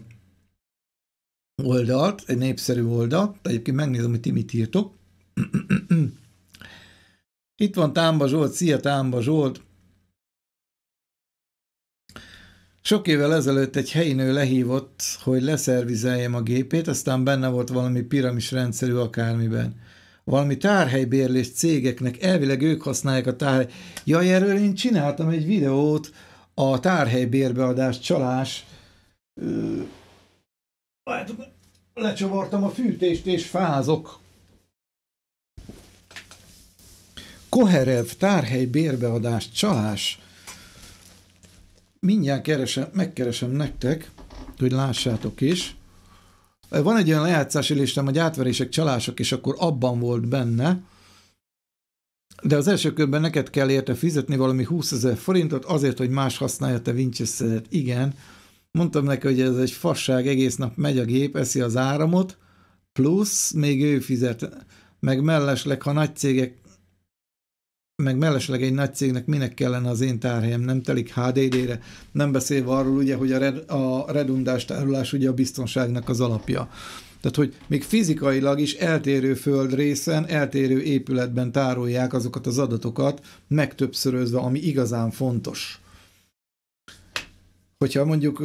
Speaker 1: oldalt, egy népszerű oldalt, egyébként megnézem, hogy ti mit írtok. Itt van Támba Zsolt, szia Támba Zsolt! Sok évvel ezelőtt egy helyi nő lehívott, hogy leszervizeljem a gépét, aztán benne volt valami piramis rendszerű akármiben. Valami tárhelybérlés cégeknek, elvileg ők használják a tárhely. Jaj, erről én csináltam egy videót, a tárhelybérbeadás csalás Hát, lecsavartam a fűtést és fázok. Koherev tárhely bérbeadás csalás. Mindjárt keresem, megkeresem nektek, hogy lássátok is. Van egy olyan lejátszási listám, hogy átverések, csalások, és akkor abban volt benne, de az első körben neked kell érte fizetni valami 20 ezer forintot azért, hogy más használja te Winchester-et. Igen, Mondtam neki, hogy ez egy fasság, egész nap megy a gép, eszi az áramot, plusz még ő fizet, meg mellesleg, ha nagy cégek, meg mellesleg egy nagy cégnek minek kellene az én tárhelyem, nem telik HDD-re, nem beszélve arról ugye, hogy a, red, a redundás tárolás ugye a biztonságnak az alapja. Tehát, hogy még fizikailag is eltérő földrészen, eltérő épületben tárolják azokat az adatokat, megtöbbszörözve, ami igazán fontos hogyha mondjuk,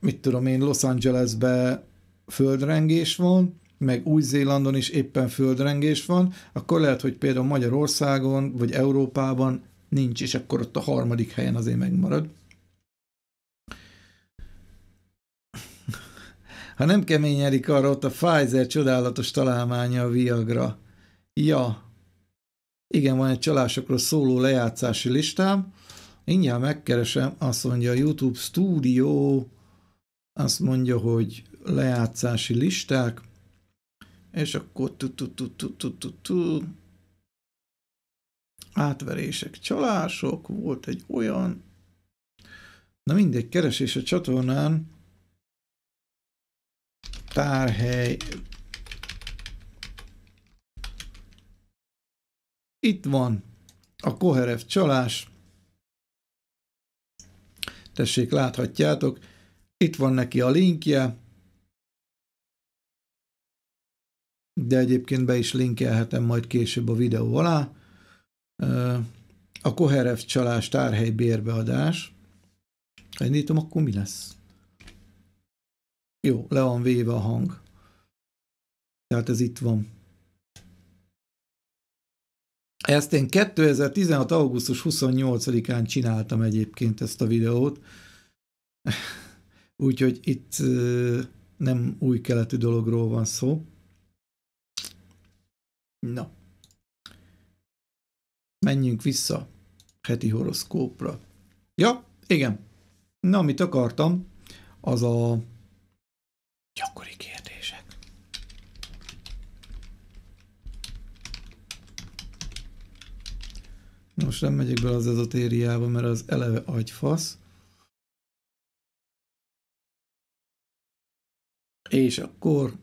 Speaker 1: mit tudom én, Los Angelesbe földrengés van, meg Új-Zélandon is éppen földrengés van, akkor lehet, hogy például Magyarországon vagy Európában nincs, és akkor ott a harmadik helyen azért megmarad. Ha nem keményedik arra, ott a Pfizer csodálatos találmánya a Viagra. Ja, igen, van egy csalásokról szóló lejátszási listám, Mindjárt megkeresem, azt mondja YouTube Studio, azt mondja, hogy lejátszási listák, és akkor tu tu tu tu tu tu tu átverések, csalások, volt egy olyan, na mindegy, keresés a csatornán, tárhely, itt van a koherev csalás, Tessék, láthatjátok, itt van neki a linkje, de egyébként be is linkelhetem majd később a videó alá. A Koherev csalás tárhely bérbeadás. Ha indítom, akkor mi lesz? Jó, le van véve a hang. Tehát ez itt van. Ezt én 2016. augusztus 28-án csináltam egyébként ezt a videót, úgyhogy itt nem új keletű dologról van szó. Na, menjünk vissza heti horoszkópra. Ja, igen. Na, amit akartam, az a gyakori kérdés. Most nem megyek bele az ezotériába, mert az eleve agyfasz.
Speaker 2: És akkor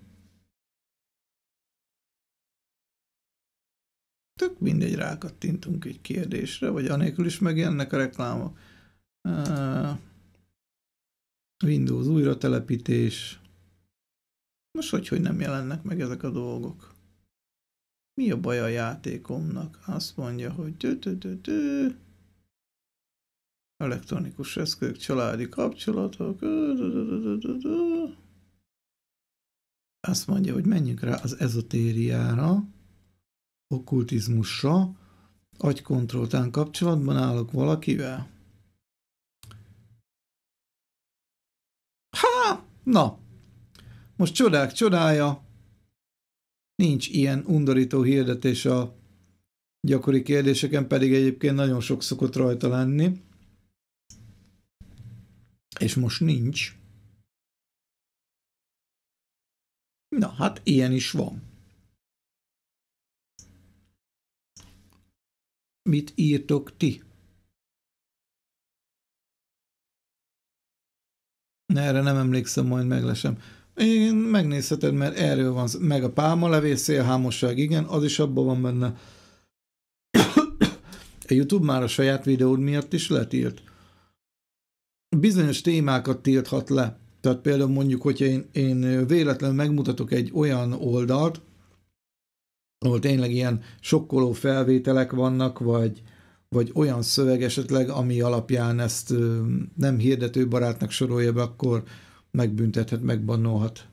Speaker 2: tök mindegy, rákattintunk egy kérdésre,
Speaker 1: vagy anélkül is megjelennek a reklámok. Windows újra telepítés. Most hogy, hogy nem jelennek meg ezek a dolgok? Mi a baj a játékomnak? Azt mondja, hogy tü -tü -tü -tü. elektronikus eszközök, családi kapcsolatok. Azt mondja, hogy menjünk rá az ezotériára, okkultizmusra, agykontrolltán kapcsolatban állok valakivel. Ha! Na, most csodák csodája, Nincs ilyen undorító hirdetés a gyakori kérdéseken, pedig egyébként nagyon sok szokott rajta lenni. És most
Speaker 2: nincs. Na, hát ilyen is van. Mit írtok ti?
Speaker 1: Erre nem emlékszem, majd meglesem. Igen, megnézheted, mert erről van, meg a pálmalevél, szélhámosság, igen, az is abban van benne. a YouTube már a saját videód miatt is letilt. Bizonyos témákat tilthat le. Tehát például mondjuk, hogyha én, én véletlenül megmutatok egy olyan oldalt, ahol tényleg ilyen sokkoló felvételek vannak, vagy, vagy olyan szöveg esetleg, ami alapján ezt nem hirdető barátnak sorolja be, akkor, megbüntethet, megbannolhat.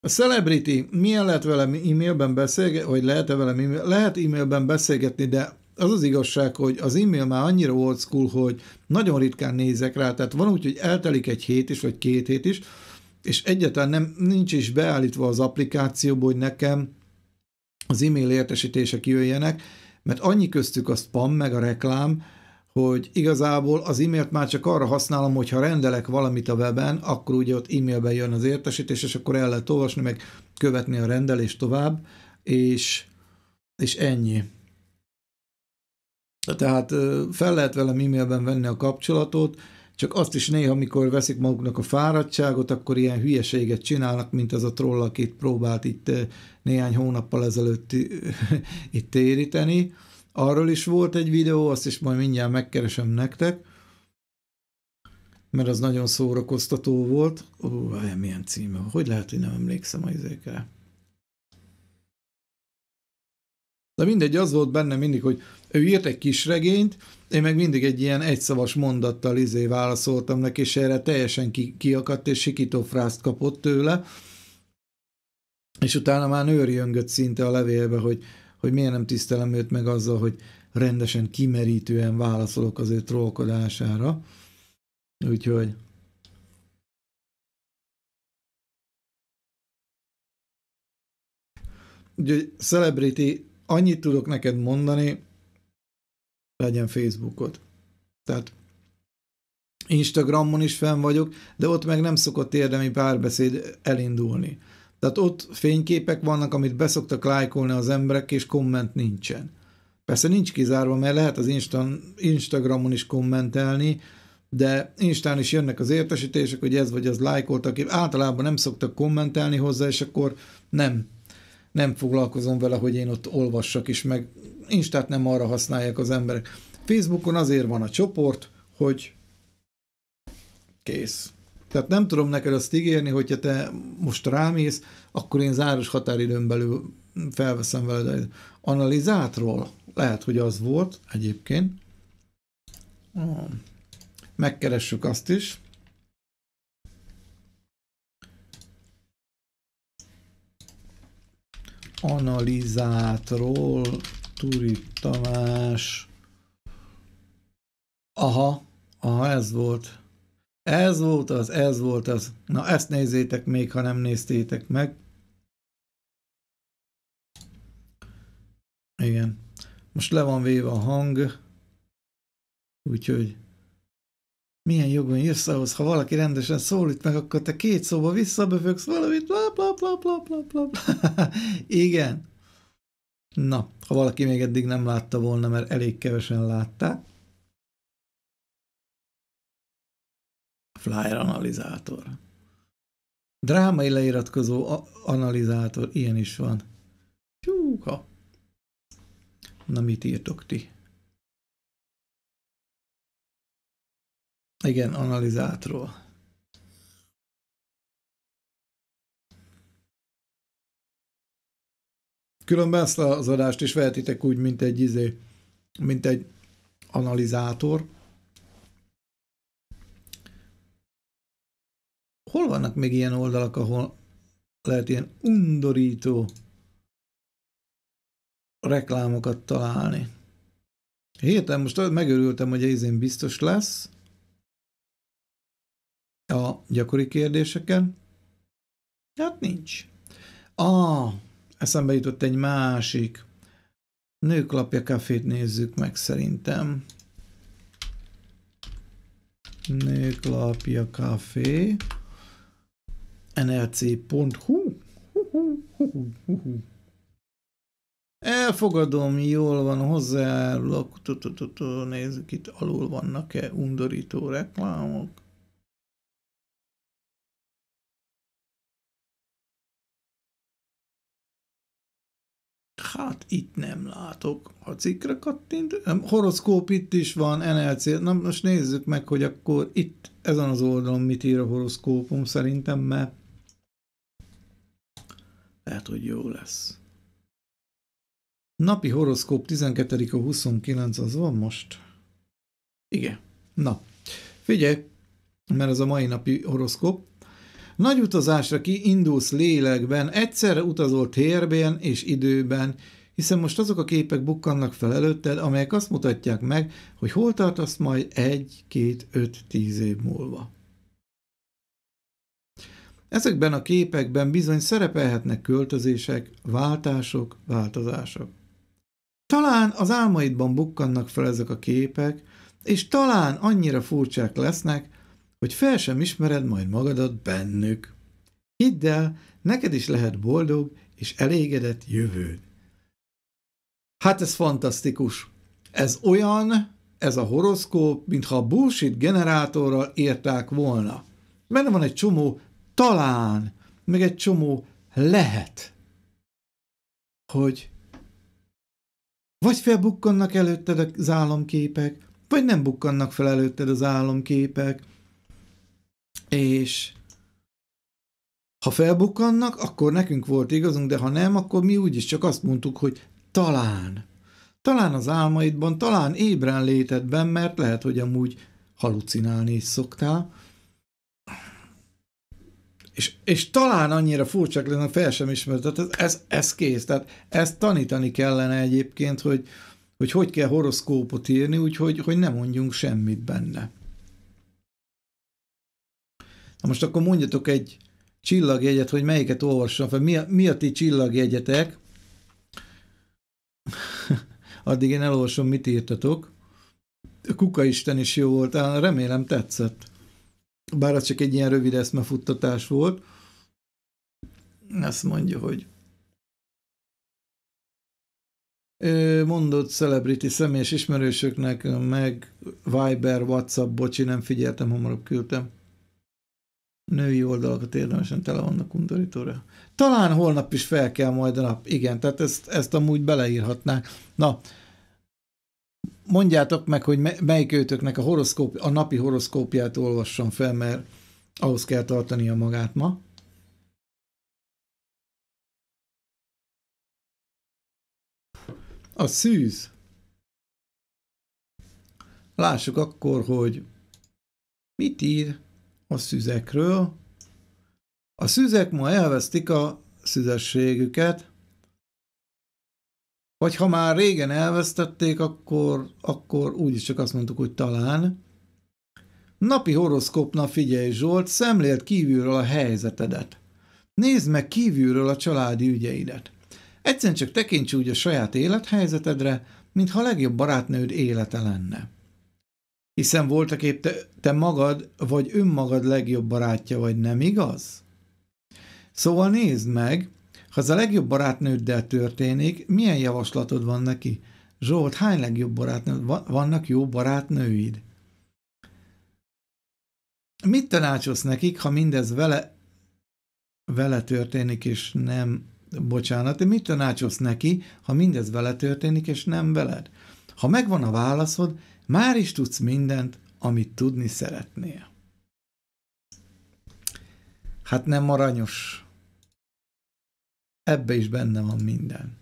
Speaker 1: A celebrity, milyen lehet vele e-mailben beszélgetni, hogy lehet-e vele e-mail, Lehet e vele e mail lehet e mailben beszélgetni, de az az igazság, hogy az e-mail már annyira old school, hogy nagyon ritkán nézek rá, tehát van úgy, hogy eltelik egy hét is, vagy két hét is, és egyáltalán nem, nincs is beállítva az applikációból, hogy nekem az e-mail értesítések jöjjenek, mert annyi köztük a spam meg a reklám, hogy igazából az e-mailt már csak arra használom, hogy ha rendelek valamit a weben, akkor ugye ott e-mailben jön az értesítés, és akkor el lehet olvasni, meg követni a rendelést tovább, és, és ennyi. Tehát fel lehet velem e-mailben venni a kapcsolatot, csak azt is néha, amikor veszik maguknak a fáradtságot, akkor ilyen hülyeséget csinálnak, mint az a troll, akit próbált itt eh, néhány hónappal ezelőtt eh, itt téríteni. Arról is volt egy videó, azt is majd mindjárt megkeresem nektek, mert az nagyon szórakoztató volt. Ó, milyen címe, hogy lehet, hogy nem emlékszem a izékre. De mindegy, az volt benne mindig, hogy ő írt egy kis regényt, én meg mindig egy ilyen egyszavas mondattal izé válaszoltam neki, és erre teljesen ki, kiakadt, és sikítofrászt kapott tőle, és utána már őrjöngött szinte a levélbe, hogy, hogy miért nem tisztelem őt meg azzal, hogy rendesen kimerítően válaszolok az ő trollkodására. Úgyhogy...
Speaker 2: Úgyhogy celebrity, annyit tudok neked
Speaker 1: mondani, legyen Facebookod. Tehát Instagramon is fenn vagyok, de ott meg nem szokott érdemi párbeszéd elindulni. Tehát ott fényképek vannak, amit beszoktak lájkolni az emberek, és komment nincsen. Persze nincs kizárva, mert lehet az Insta- Instagramon is kommentelni, de Instán is jönnek az értesítések, hogy ez vagy az lájkoltak, általában nem szoktak kommentelni hozzá, és akkor nem, nem foglalkozom vele, hogy én ott olvassak is, meg Instát nem arra használják az emberek. Facebookon azért van a csoport, hogy kész. Tehát nem tudom neked azt ígérni, hogyha te most rámész, akkor én záros határidőn belül felveszem veled. Analizátról lehet, hogy az volt egyébként. Hmm. Megkeressük azt is. Analizátról Turi Tamás. Aha, aha, ez volt. Ez volt az, ez volt az. Na ezt nézzétek még, ha nem néztétek meg. Igen. Most le van véve a hang. Úgyhogy milyen jogon jössz ahhoz, ha valaki rendesen szólít meg, akkor te két szóba visszabövöksz valamit, bla bla bla bla bla bla. Igen. Na ha valaki még eddig nem látta volna, mert elég kevesen látták. Flyer
Speaker 2: analizátor.
Speaker 1: Drámai leiratkozó analizátor, ilyen is van. Csúka.
Speaker 2: Na, mit írtok ti? Igen, analizátról.
Speaker 1: Különben ezt az adást is vehetitek úgy, mint egy izé, mint egy analizátor. Hol vannak még ilyen oldalak, ahol lehet ilyen undorító reklámokat találni? Héten most megörültem, hogy én biztos lesz a gyakori kérdéseken. Hát nincs. Ah, eszembe jutott egy másik. Nőklapja kafét nézzük meg szerintem. Nőklapja kafé. nlc.hu Elfogadom, jól van, hozzájárulok. Nézzük, itt alul vannak-e undorító
Speaker 2: reklámok.
Speaker 1: hát itt nem látok. Ha cikkre kattint, horoszkóp itt is van, NLC, na most nézzük meg, hogy akkor itt ezen az oldalon mit ír a horoszkópom szerintem, mert lehet, hogy jó lesz. Napi horoszkóp 12 a 29, az van most? Igen. Na, figyelj, mert ez a mai napi horoszkóp. Nagy utazásra kiindulsz lélekben, egyszerre utazol térben és időben, hiszen most azok a képek bukkannak fel előtted, amelyek azt mutatják meg, hogy hol tartasz majd egy, két, öt, tíz év múlva. Ezekben a képekben bizony szerepelhetnek költözések, váltások, változások. Talán az álmaidban bukkannak fel ezek a képek, és talán annyira furcsák lesznek, hogy fel sem ismered majd magadat bennük. Hidd el, neked is lehet boldog és elégedett jövőd. Hát ez fantasztikus. Ez olyan, ez a horoszkóp, mintha a bullshit generátorral érták volna. Benne van egy csomó talán, meg egy csomó lehet, hogy vagy felbukkannak előtted az álomképek, vagy nem bukkannak fel előtted az álomképek, és ha felbukkannak, akkor nekünk volt igazunk, de ha nem, akkor mi úgyis csak azt mondtuk, hogy talán. Talán az álmaidban, talán ébren létedben, mert lehet, hogy amúgy halucinálni is szoktál. És, és talán annyira furcsa lenne, fel sem ismert, tehát ez, ez, ez kész. Tehát ezt tanítani kellene egyébként, hogy hogy, hogy kell horoszkópot írni, úgyhogy hogy ne mondjunk semmit benne. Na most akkor mondjatok egy csillagjegyet, hogy melyiket olvassam fel. Mi a, mi a ti csillagjegyetek? Addig én elolvasom, mit írtatok. A kukaisten is jó volt, áll, remélem tetszett. Bár az csak egy ilyen rövid eszmefuttatás volt. Azt mondja, hogy mondott celebrity személyes ismerősöknek, meg Viber, Whatsapp, bocsi, nem figyeltem, hamarabb küldtem női oldalakat érdemesen tele vannak undorítóra. Talán holnap is fel kell majd a nap. Igen, tehát ezt, ezt amúgy beleírhatnák. Na, mondjátok meg, hogy melyik őtöknek a, horoszkóp, a napi horoszkópját olvasson fel, mert ahhoz kell tartania magát ma.
Speaker 2: A szűz.
Speaker 1: Lássuk akkor, hogy mit ír a szüzekről. A szüzek ma elvesztik a szüzességüket, vagy ha már régen elvesztették, akkor, akkor úgyis csak azt mondtuk, hogy talán. Napi horoszkópnap figyelj Zsolt, szemlélt kívülről a helyzetedet. Nézd meg kívülről a családi ügyeidet. Egyszerűen csak tekints úgy a saját élethelyzetedre, mintha a legjobb barátnőd élete lenne. Hiszen voltak épp te, te magad, vagy önmagad legjobb barátja, vagy nem igaz? Szóval nézd meg, ha ez a legjobb barátnőddel történik, milyen javaslatod van neki? Zsolt, hány legjobb barátnőd? Vannak jó barátnőid? Mit tanácsolsz nekik, ha mindez vele, vele történik, és nem... Bocsánat, mit tanácsolsz neki, ha mindez vele történik, és nem veled? Ha megvan a válaszod, már is tudsz mindent, amit tudni szeretnél. Hát nem aranyos.
Speaker 2: Ebbe is benne van minden.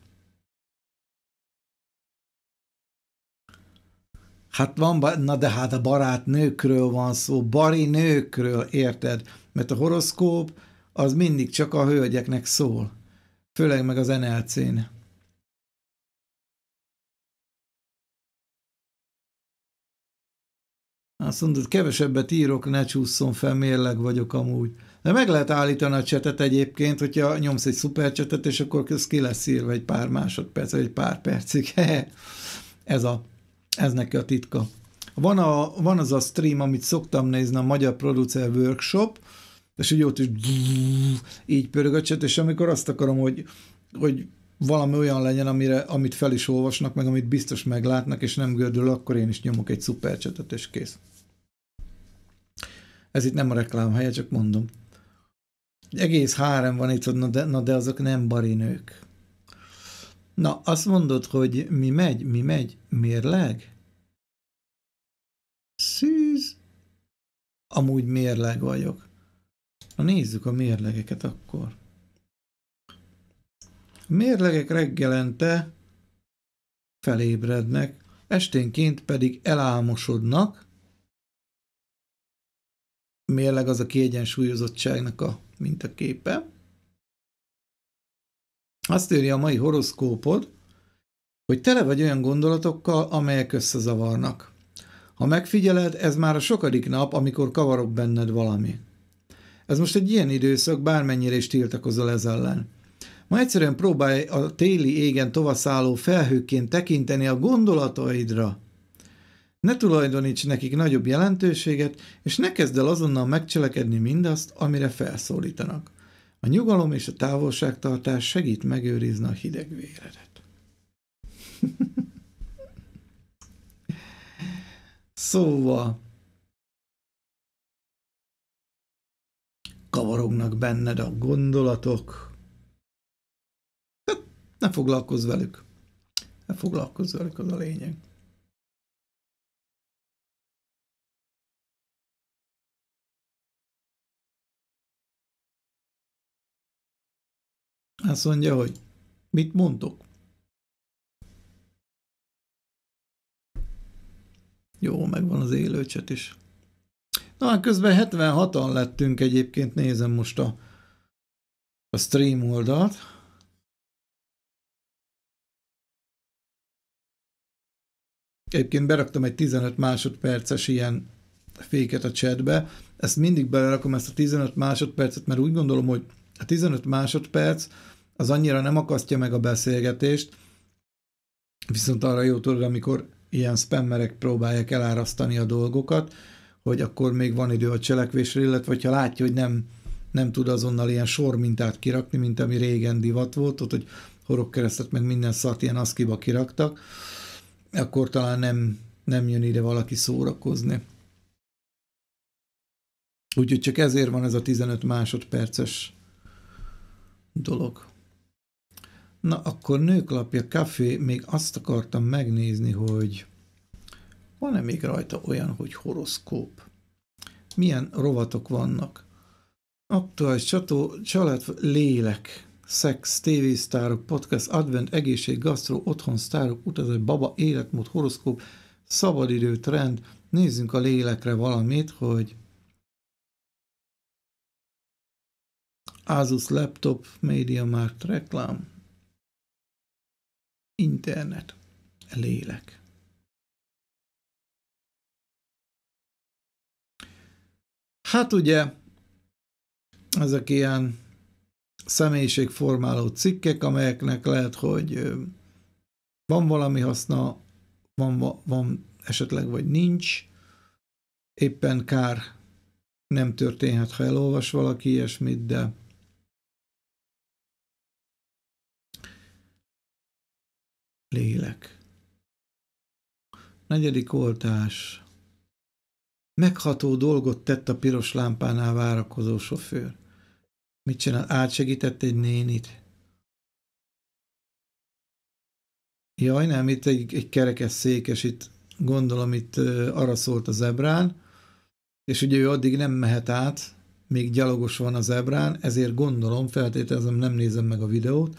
Speaker 1: Hát van, na de hát a barát nőkről van szó, bari nőkről, érted? Mert a horoszkóp az mindig csak a hölgyeknek szól, főleg meg az NLC-n. Azt mondod, kevesebbet írok, ne csúszom fel, mérleg vagyok amúgy. De meg lehet állítani a csetet egyébként, hogyha nyomsz egy szuper csetet, és akkor ez ki lesz írva egy pár másodperc, vagy egy pár percig. ez, a, ez neki a titka. Van, a, van az a stream, amit szoktam nézni, a Magyar Producer Workshop, és úgy ott is így pörög a cset, és amikor azt akarom, hogy, hogy valami olyan legyen, amire, amit fel is olvasnak, meg amit biztos meglátnak, és nem gördül, akkor én is nyomok egy szuper csetet, és kész. Ez itt nem a reklám helye, csak mondom. Egész három van itt, na de, na de azok nem barinők. Na, azt mondod, hogy mi megy, mi megy, mérleg? Szűz. Amúgy mérleg vagyok. Na nézzük a mérlegeket akkor. A mérlegek reggelente felébrednek, esténként pedig elámosodnak, mérleg az a kiegyensúlyozottságnak a mintaképe. Azt írja a mai horoszkópod, hogy tele vagy olyan gondolatokkal, amelyek összezavarnak. Ha megfigyeled, ez már a sokadik nap, amikor kavarok benned valami. Ez most egy ilyen időszak, bármennyire is tiltakozol ez ellen. Ma egyszerűen próbálj a téli égen tovaszálló felhőként tekinteni a gondolataidra, ne tulajdoníts nekik nagyobb jelentőséget, és ne kezd el azonnal megcselekedni mindazt, amire felszólítanak. A nyugalom és a távolságtartás segít megőrizni a hideg véredet. szóval,
Speaker 2: kavarognak benned a gondolatok. Hát, ne foglalkozz velük. Ne foglalkozz velük, az a lényeg. Azt mondja, hogy mit mondok?
Speaker 1: Jó, megvan az élőcset is. Na, hát közben 76-an lettünk egyébként, nézem most a, a stream oldalt. Egyébként beraktam egy 15 másodperces ilyen féket a chatbe. Ezt mindig belerakom, ezt a 15 másodpercet, mert úgy gondolom, hogy a 15 másodperc az annyira nem akasztja meg a beszélgetést, viszont arra jó tudod, amikor ilyen spammerek próbálják elárasztani a dolgokat, hogy akkor még van idő a cselekvésre, illetve ha látja, hogy nem, nem tud azonnal ilyen sormintát kirakni, mint ami régen divat volt, ott, hogy horogkeresztet meg minden szart ilyen aszkiba kiraktak, akkor talán nem, nem jön ide valaki szórakozni. Úgyhogy csak ezért van ez a 15 másodperces dolog. Na, akkor Nőklapja kávé még azt akartam megnézni, hogy van-e még rajta olyan, hogy horoszkóp? Milyen rovatok vannak? Aktuális csató, család, lélek, szex, tévésztárok, podcast, advent, egészség, gasztró, otthon, sztárok, utazás, baba, életmód, horoszkóp, szabadidő, trend. Nézzünk a lélekre valamit, hogy Asus laptop,
Speaker 2: média, reklám internet, lélek.
Speaker 1: Hát ugye, ezek ilyen személyiségformáló cikkek, amelyeknek lehet, hogy van valami haszna, van, van esetleg, vagy nincs. Éppen kár nem történhet, ha elolvas valaki ilyesmit, de
Speaker 2: lélek.
Speaker 1: Negyedik oltás. Megható dolgot tett a piros lámpánál várakozó sofőr. Mit csinál? Átsegített egy nénit. Jaj, nem, itt egy, egy kerekes székes, itt gondolom itt arra szólt a zebrán, és ugye ő addig nem mehet át, még gyalogos van az ebrán, ezért gondolom, feltételezem, nem nézem meg a videót,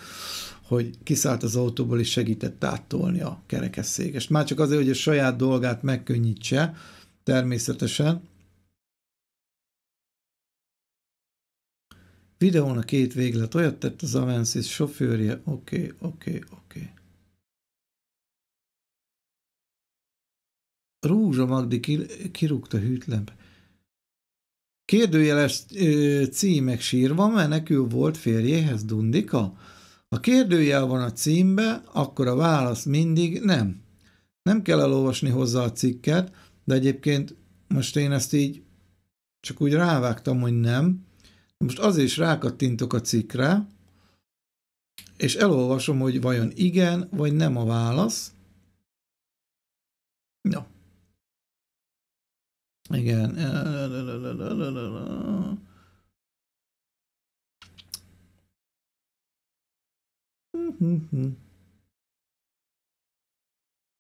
Speaker 1: hogy kiszállt az autóból és segített áttolni a kerekesszékest. Már csak azért, hogy a saját dolgát megkönnyítse, természetesen. Videón a két véglet olyat tett
Speaker 2: az Avensis sofőrje, oké, okay, oké, okay, oké. Okay.
Speaker 1: Rúzsa Magdi kirúgta hűtlenbe. Kérdőjeles címek sírva menekül volt férjéhez Dundika? Ha kérdőjel van a címbe, akkor a válasz mindig nem. Nem kell elolvasni hozzá a cikket, de egyébként most én ezt így csak úgy rávágtam, hogy nem. Most azért is rákattintok a cikkre, és elolvasom, hogy vajon igen vagy nem a válasz.
Speaker 2: Ja. Igen.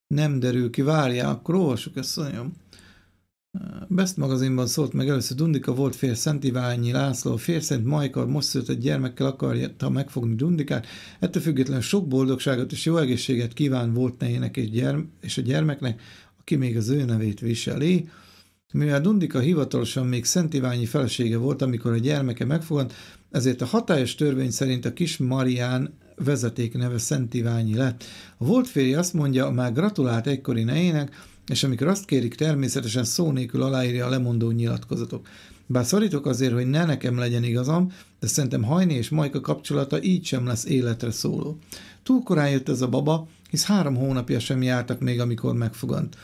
Speaker 1: Nem derül ki, várjál, akkor olvasok ezt, nagyon. Best magazinban szólt meg először Dundika volt fél Szent Iványi László, fél Szent Majkar most egy gyermekkel akarta megfogni Dundikát, ettől függetlenül sok boldogságot és jó egészséget kíván volt nejének és, gyerm- és a gyermeknek, aki még az ő nevét viseli. Mivel Dundika hivatalosan még Szent Iványi felesége volt, amikor a gyermeke megfogant, ezért a hatályos törvény szerint a kis Marián vezetékneve Szent Iványi lett. A volt férje azt mondja, már gratulált egykori nejének, és amikor azt kérik, természetesen szó nélkül aláírja a lemondó nyilatkozatok. Bár szorítok azért, hogy ne nekem legyen igazam, de szerintem Hajni és Majka kapcsolata így sem lesz életre szóló. Túl korán jött ez a baba, hisz három hónapja sem jártak még, amikor megfogant.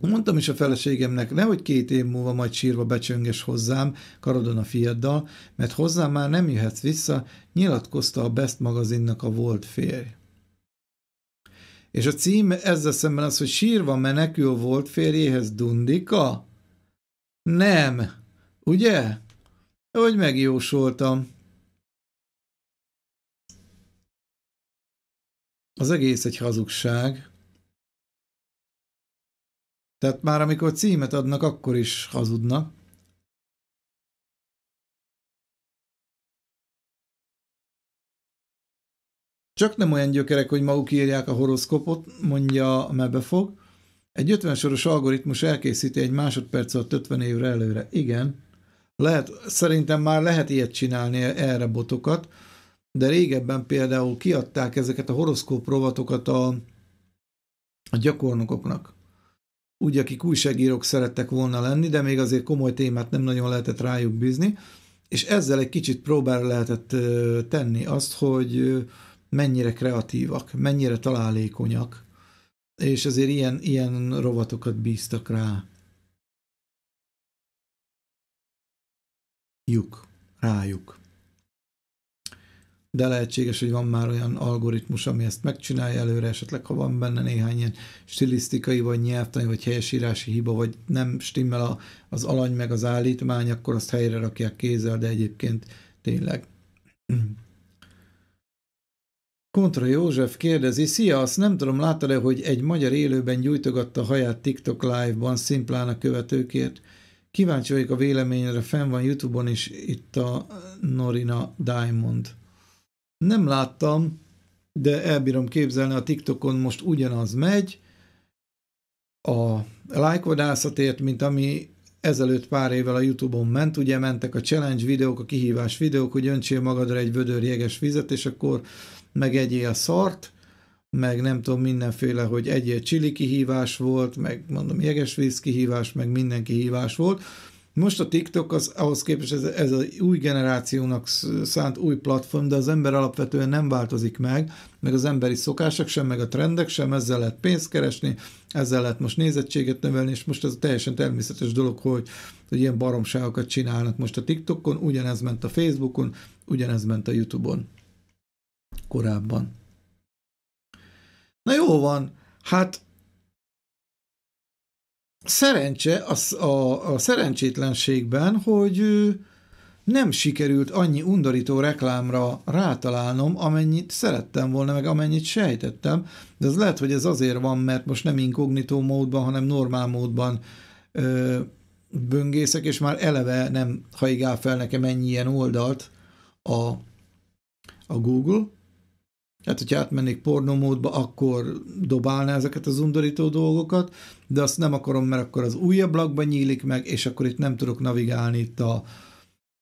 Speaker 1: Mondtam is a feleségemnek, nehogy két év múlva majd sírva becsönges hozzám, karodon a fiaddal, mert hozzám már nem jöhetsz vissza, nyilatkozta a Best magazinnak a volt férj. És a cím ezzel szemben az, hogy sírva menekül volt férjéhez Dundika? Nem. Ugye? Hogy megjósoltam.
Speaker 2: Az egész egy hazugság. Tehát már amikor címet adnak, akkor is hazudnak.
Speaker 1: Csak nem olyan gyökerek, hogy maguk írják a horoszkopot, mondja a mebefog. Egy 50 soros algoritmus elkészíti egy másodperc alatt 50 évre előre. Igen. Lehet, szerintem már lehet ilyet csinálni erre botokat, de régebben például kiadták ezeket a horoszkóp rovatokat a, a gyakornokoknak úgy, akik újságírók szerettek volna lenni, de még azért komoly témát nem nagyon lehetett rájuk bízni, és ezzel egy kicsit próbára lehetett tenni azt, hogy mennyire kreatívak, mennyire találékonyak, és azért ilyen, ilyen rovatokat bíztak rá.
Speaker 2: Juk, rájuk
Speaker 1: de lehetséges, hogy van már olyan algoritmus, ami ezt megcsinálja előre, esetleg ha van benne néhány ilyen stilisztikai, vagy nyelvtani, vagy helyesírási hiba, vagy nem stimmel a, az alany meg az állítmány, akkor azt helyre rakják kézzel, de egyébként tényleg. Kontra József kérdezi, szia, azt nem tudom, láttad-e, hogy egy magyar élőben gyújtogatta haját TikTok live-ban szimplán a követőkért? Kíváncsi vagyok a véleményre, fenn van YouTube-on is itt a Norina Diamond. Nem láttam, de elbírom képzelni, a TikTokon most ugyanaz megy, a lájkodászatért, mint ami ezelőtt pár évvel a Youtube-on ment, ugye mentek a challenge videók, a kihívás videók, hogy öntsél magadra egy vödör jeges vizet, és akkor meg a szart, meg nem tudom, mindenféle, hogy egyél csili kihívás volt, meg mondom, jeges víz kihívás, meg minden kihívás volt, most a TikTok az, ahhoz képest ez, ez az új generációnak szánt új platform, de az ember alapvetően nem változik meg, meg az emberi szokások sem, meg a trendek sem, ezzel lehet pénzt keresni, ezzel lehet most nézettséget növelni, és most ez teljesen természetes dolog, hogy, hogy ilyen baromságokat csinálnak most a TikTokon, ugyanez ment a Facebookon, ugyanez ment a YouTube-on korábban. Na jó van, hát szerencse az, a, a szerencsétlenségben, hogy nem sikerült annyi undorító reklámra rátalálnom, amennyit szerettem volna, meg amennyit sejtettem, de az lehet, hogy ez azért van, mert most nem inkognitó módban, hanem normál módban ö, böngészek, és már eleve nem haigál fel nekem ennyi ilyen oldalt a, a Google, Hát, hogyha átmennék pornomódba, akkor dobálná ezeket az undorító dolgokat, de azt nem akarom, mert akkor az újabb ablakban nyílik meg, és akkor itt nem tudok navigálni itt a,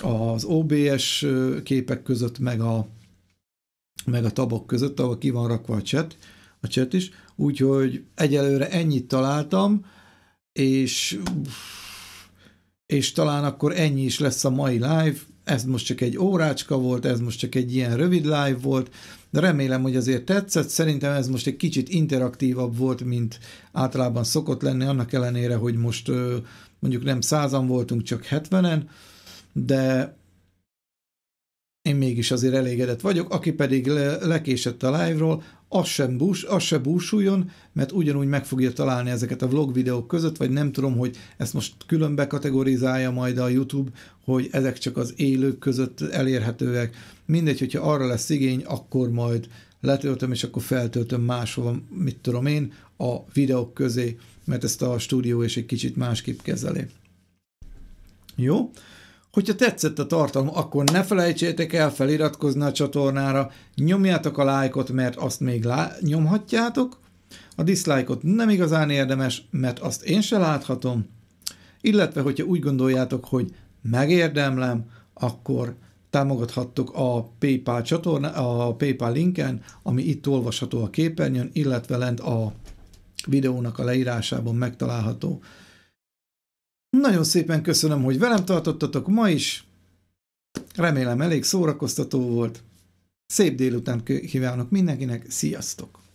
Speaker 1: az OBS képek között, meg a, meg a tabok között, ahol ki van rakva a chat, a chat is, úgyhogy egyelőre ennyit találtam, és és talán akkor ennyi is lesz a mai live, ez most csak egy órácska volt, ez most csak egy ilyen rövid live volt, de remélem, hogy azért tetszett. Szerintem ez most egy kicsit interaktívabb volt, mint általában szokott lenni, annak ellenére, hogy most mondjuk nem százan voltunk, csak hetvenen, de én mégis azért elégedett vagyok, aki pedig lekésett a live-ról, az sem, bús, az se búsuljon, mert ugyanúgy meg fogja találni ezeket a vlog videók között, vagy nem tudom, hogy ezt most különbe kategorizálja majd a YouTube, hogy ezek csak az élők között elérhetőek. Mindegy, hogyha arra lesz igény, akkor majd letöltöm, és akkor feltöltöm máshova, mit tudom én, a videók közé, mert ezt a stúdió és egy kicsit másképp kezeli. Jó? Hogyha tetszett a tartalom, akkor ne felejtsétek el feliratkozni a csatornára, nyomjátok a lájkot, mert azt még lá- nyomhatjátok, a dislike-ot nem igazán érdemes, mert azt én se láthatom, illetve hogyha úgy gondoljátok, hogy megérdemlem, akkor támogathattok a PayPal, csatorna, a PayPal linken, ami itt olvasható a képernyőn, illetve lent a videónak a leírásában megtalálható. Nagyon szépen köszönöm, hogy velem tartottatok ma is. Remélem elég szórakoztató volt. Szép délután kívánok mindenkinek, sziasztok!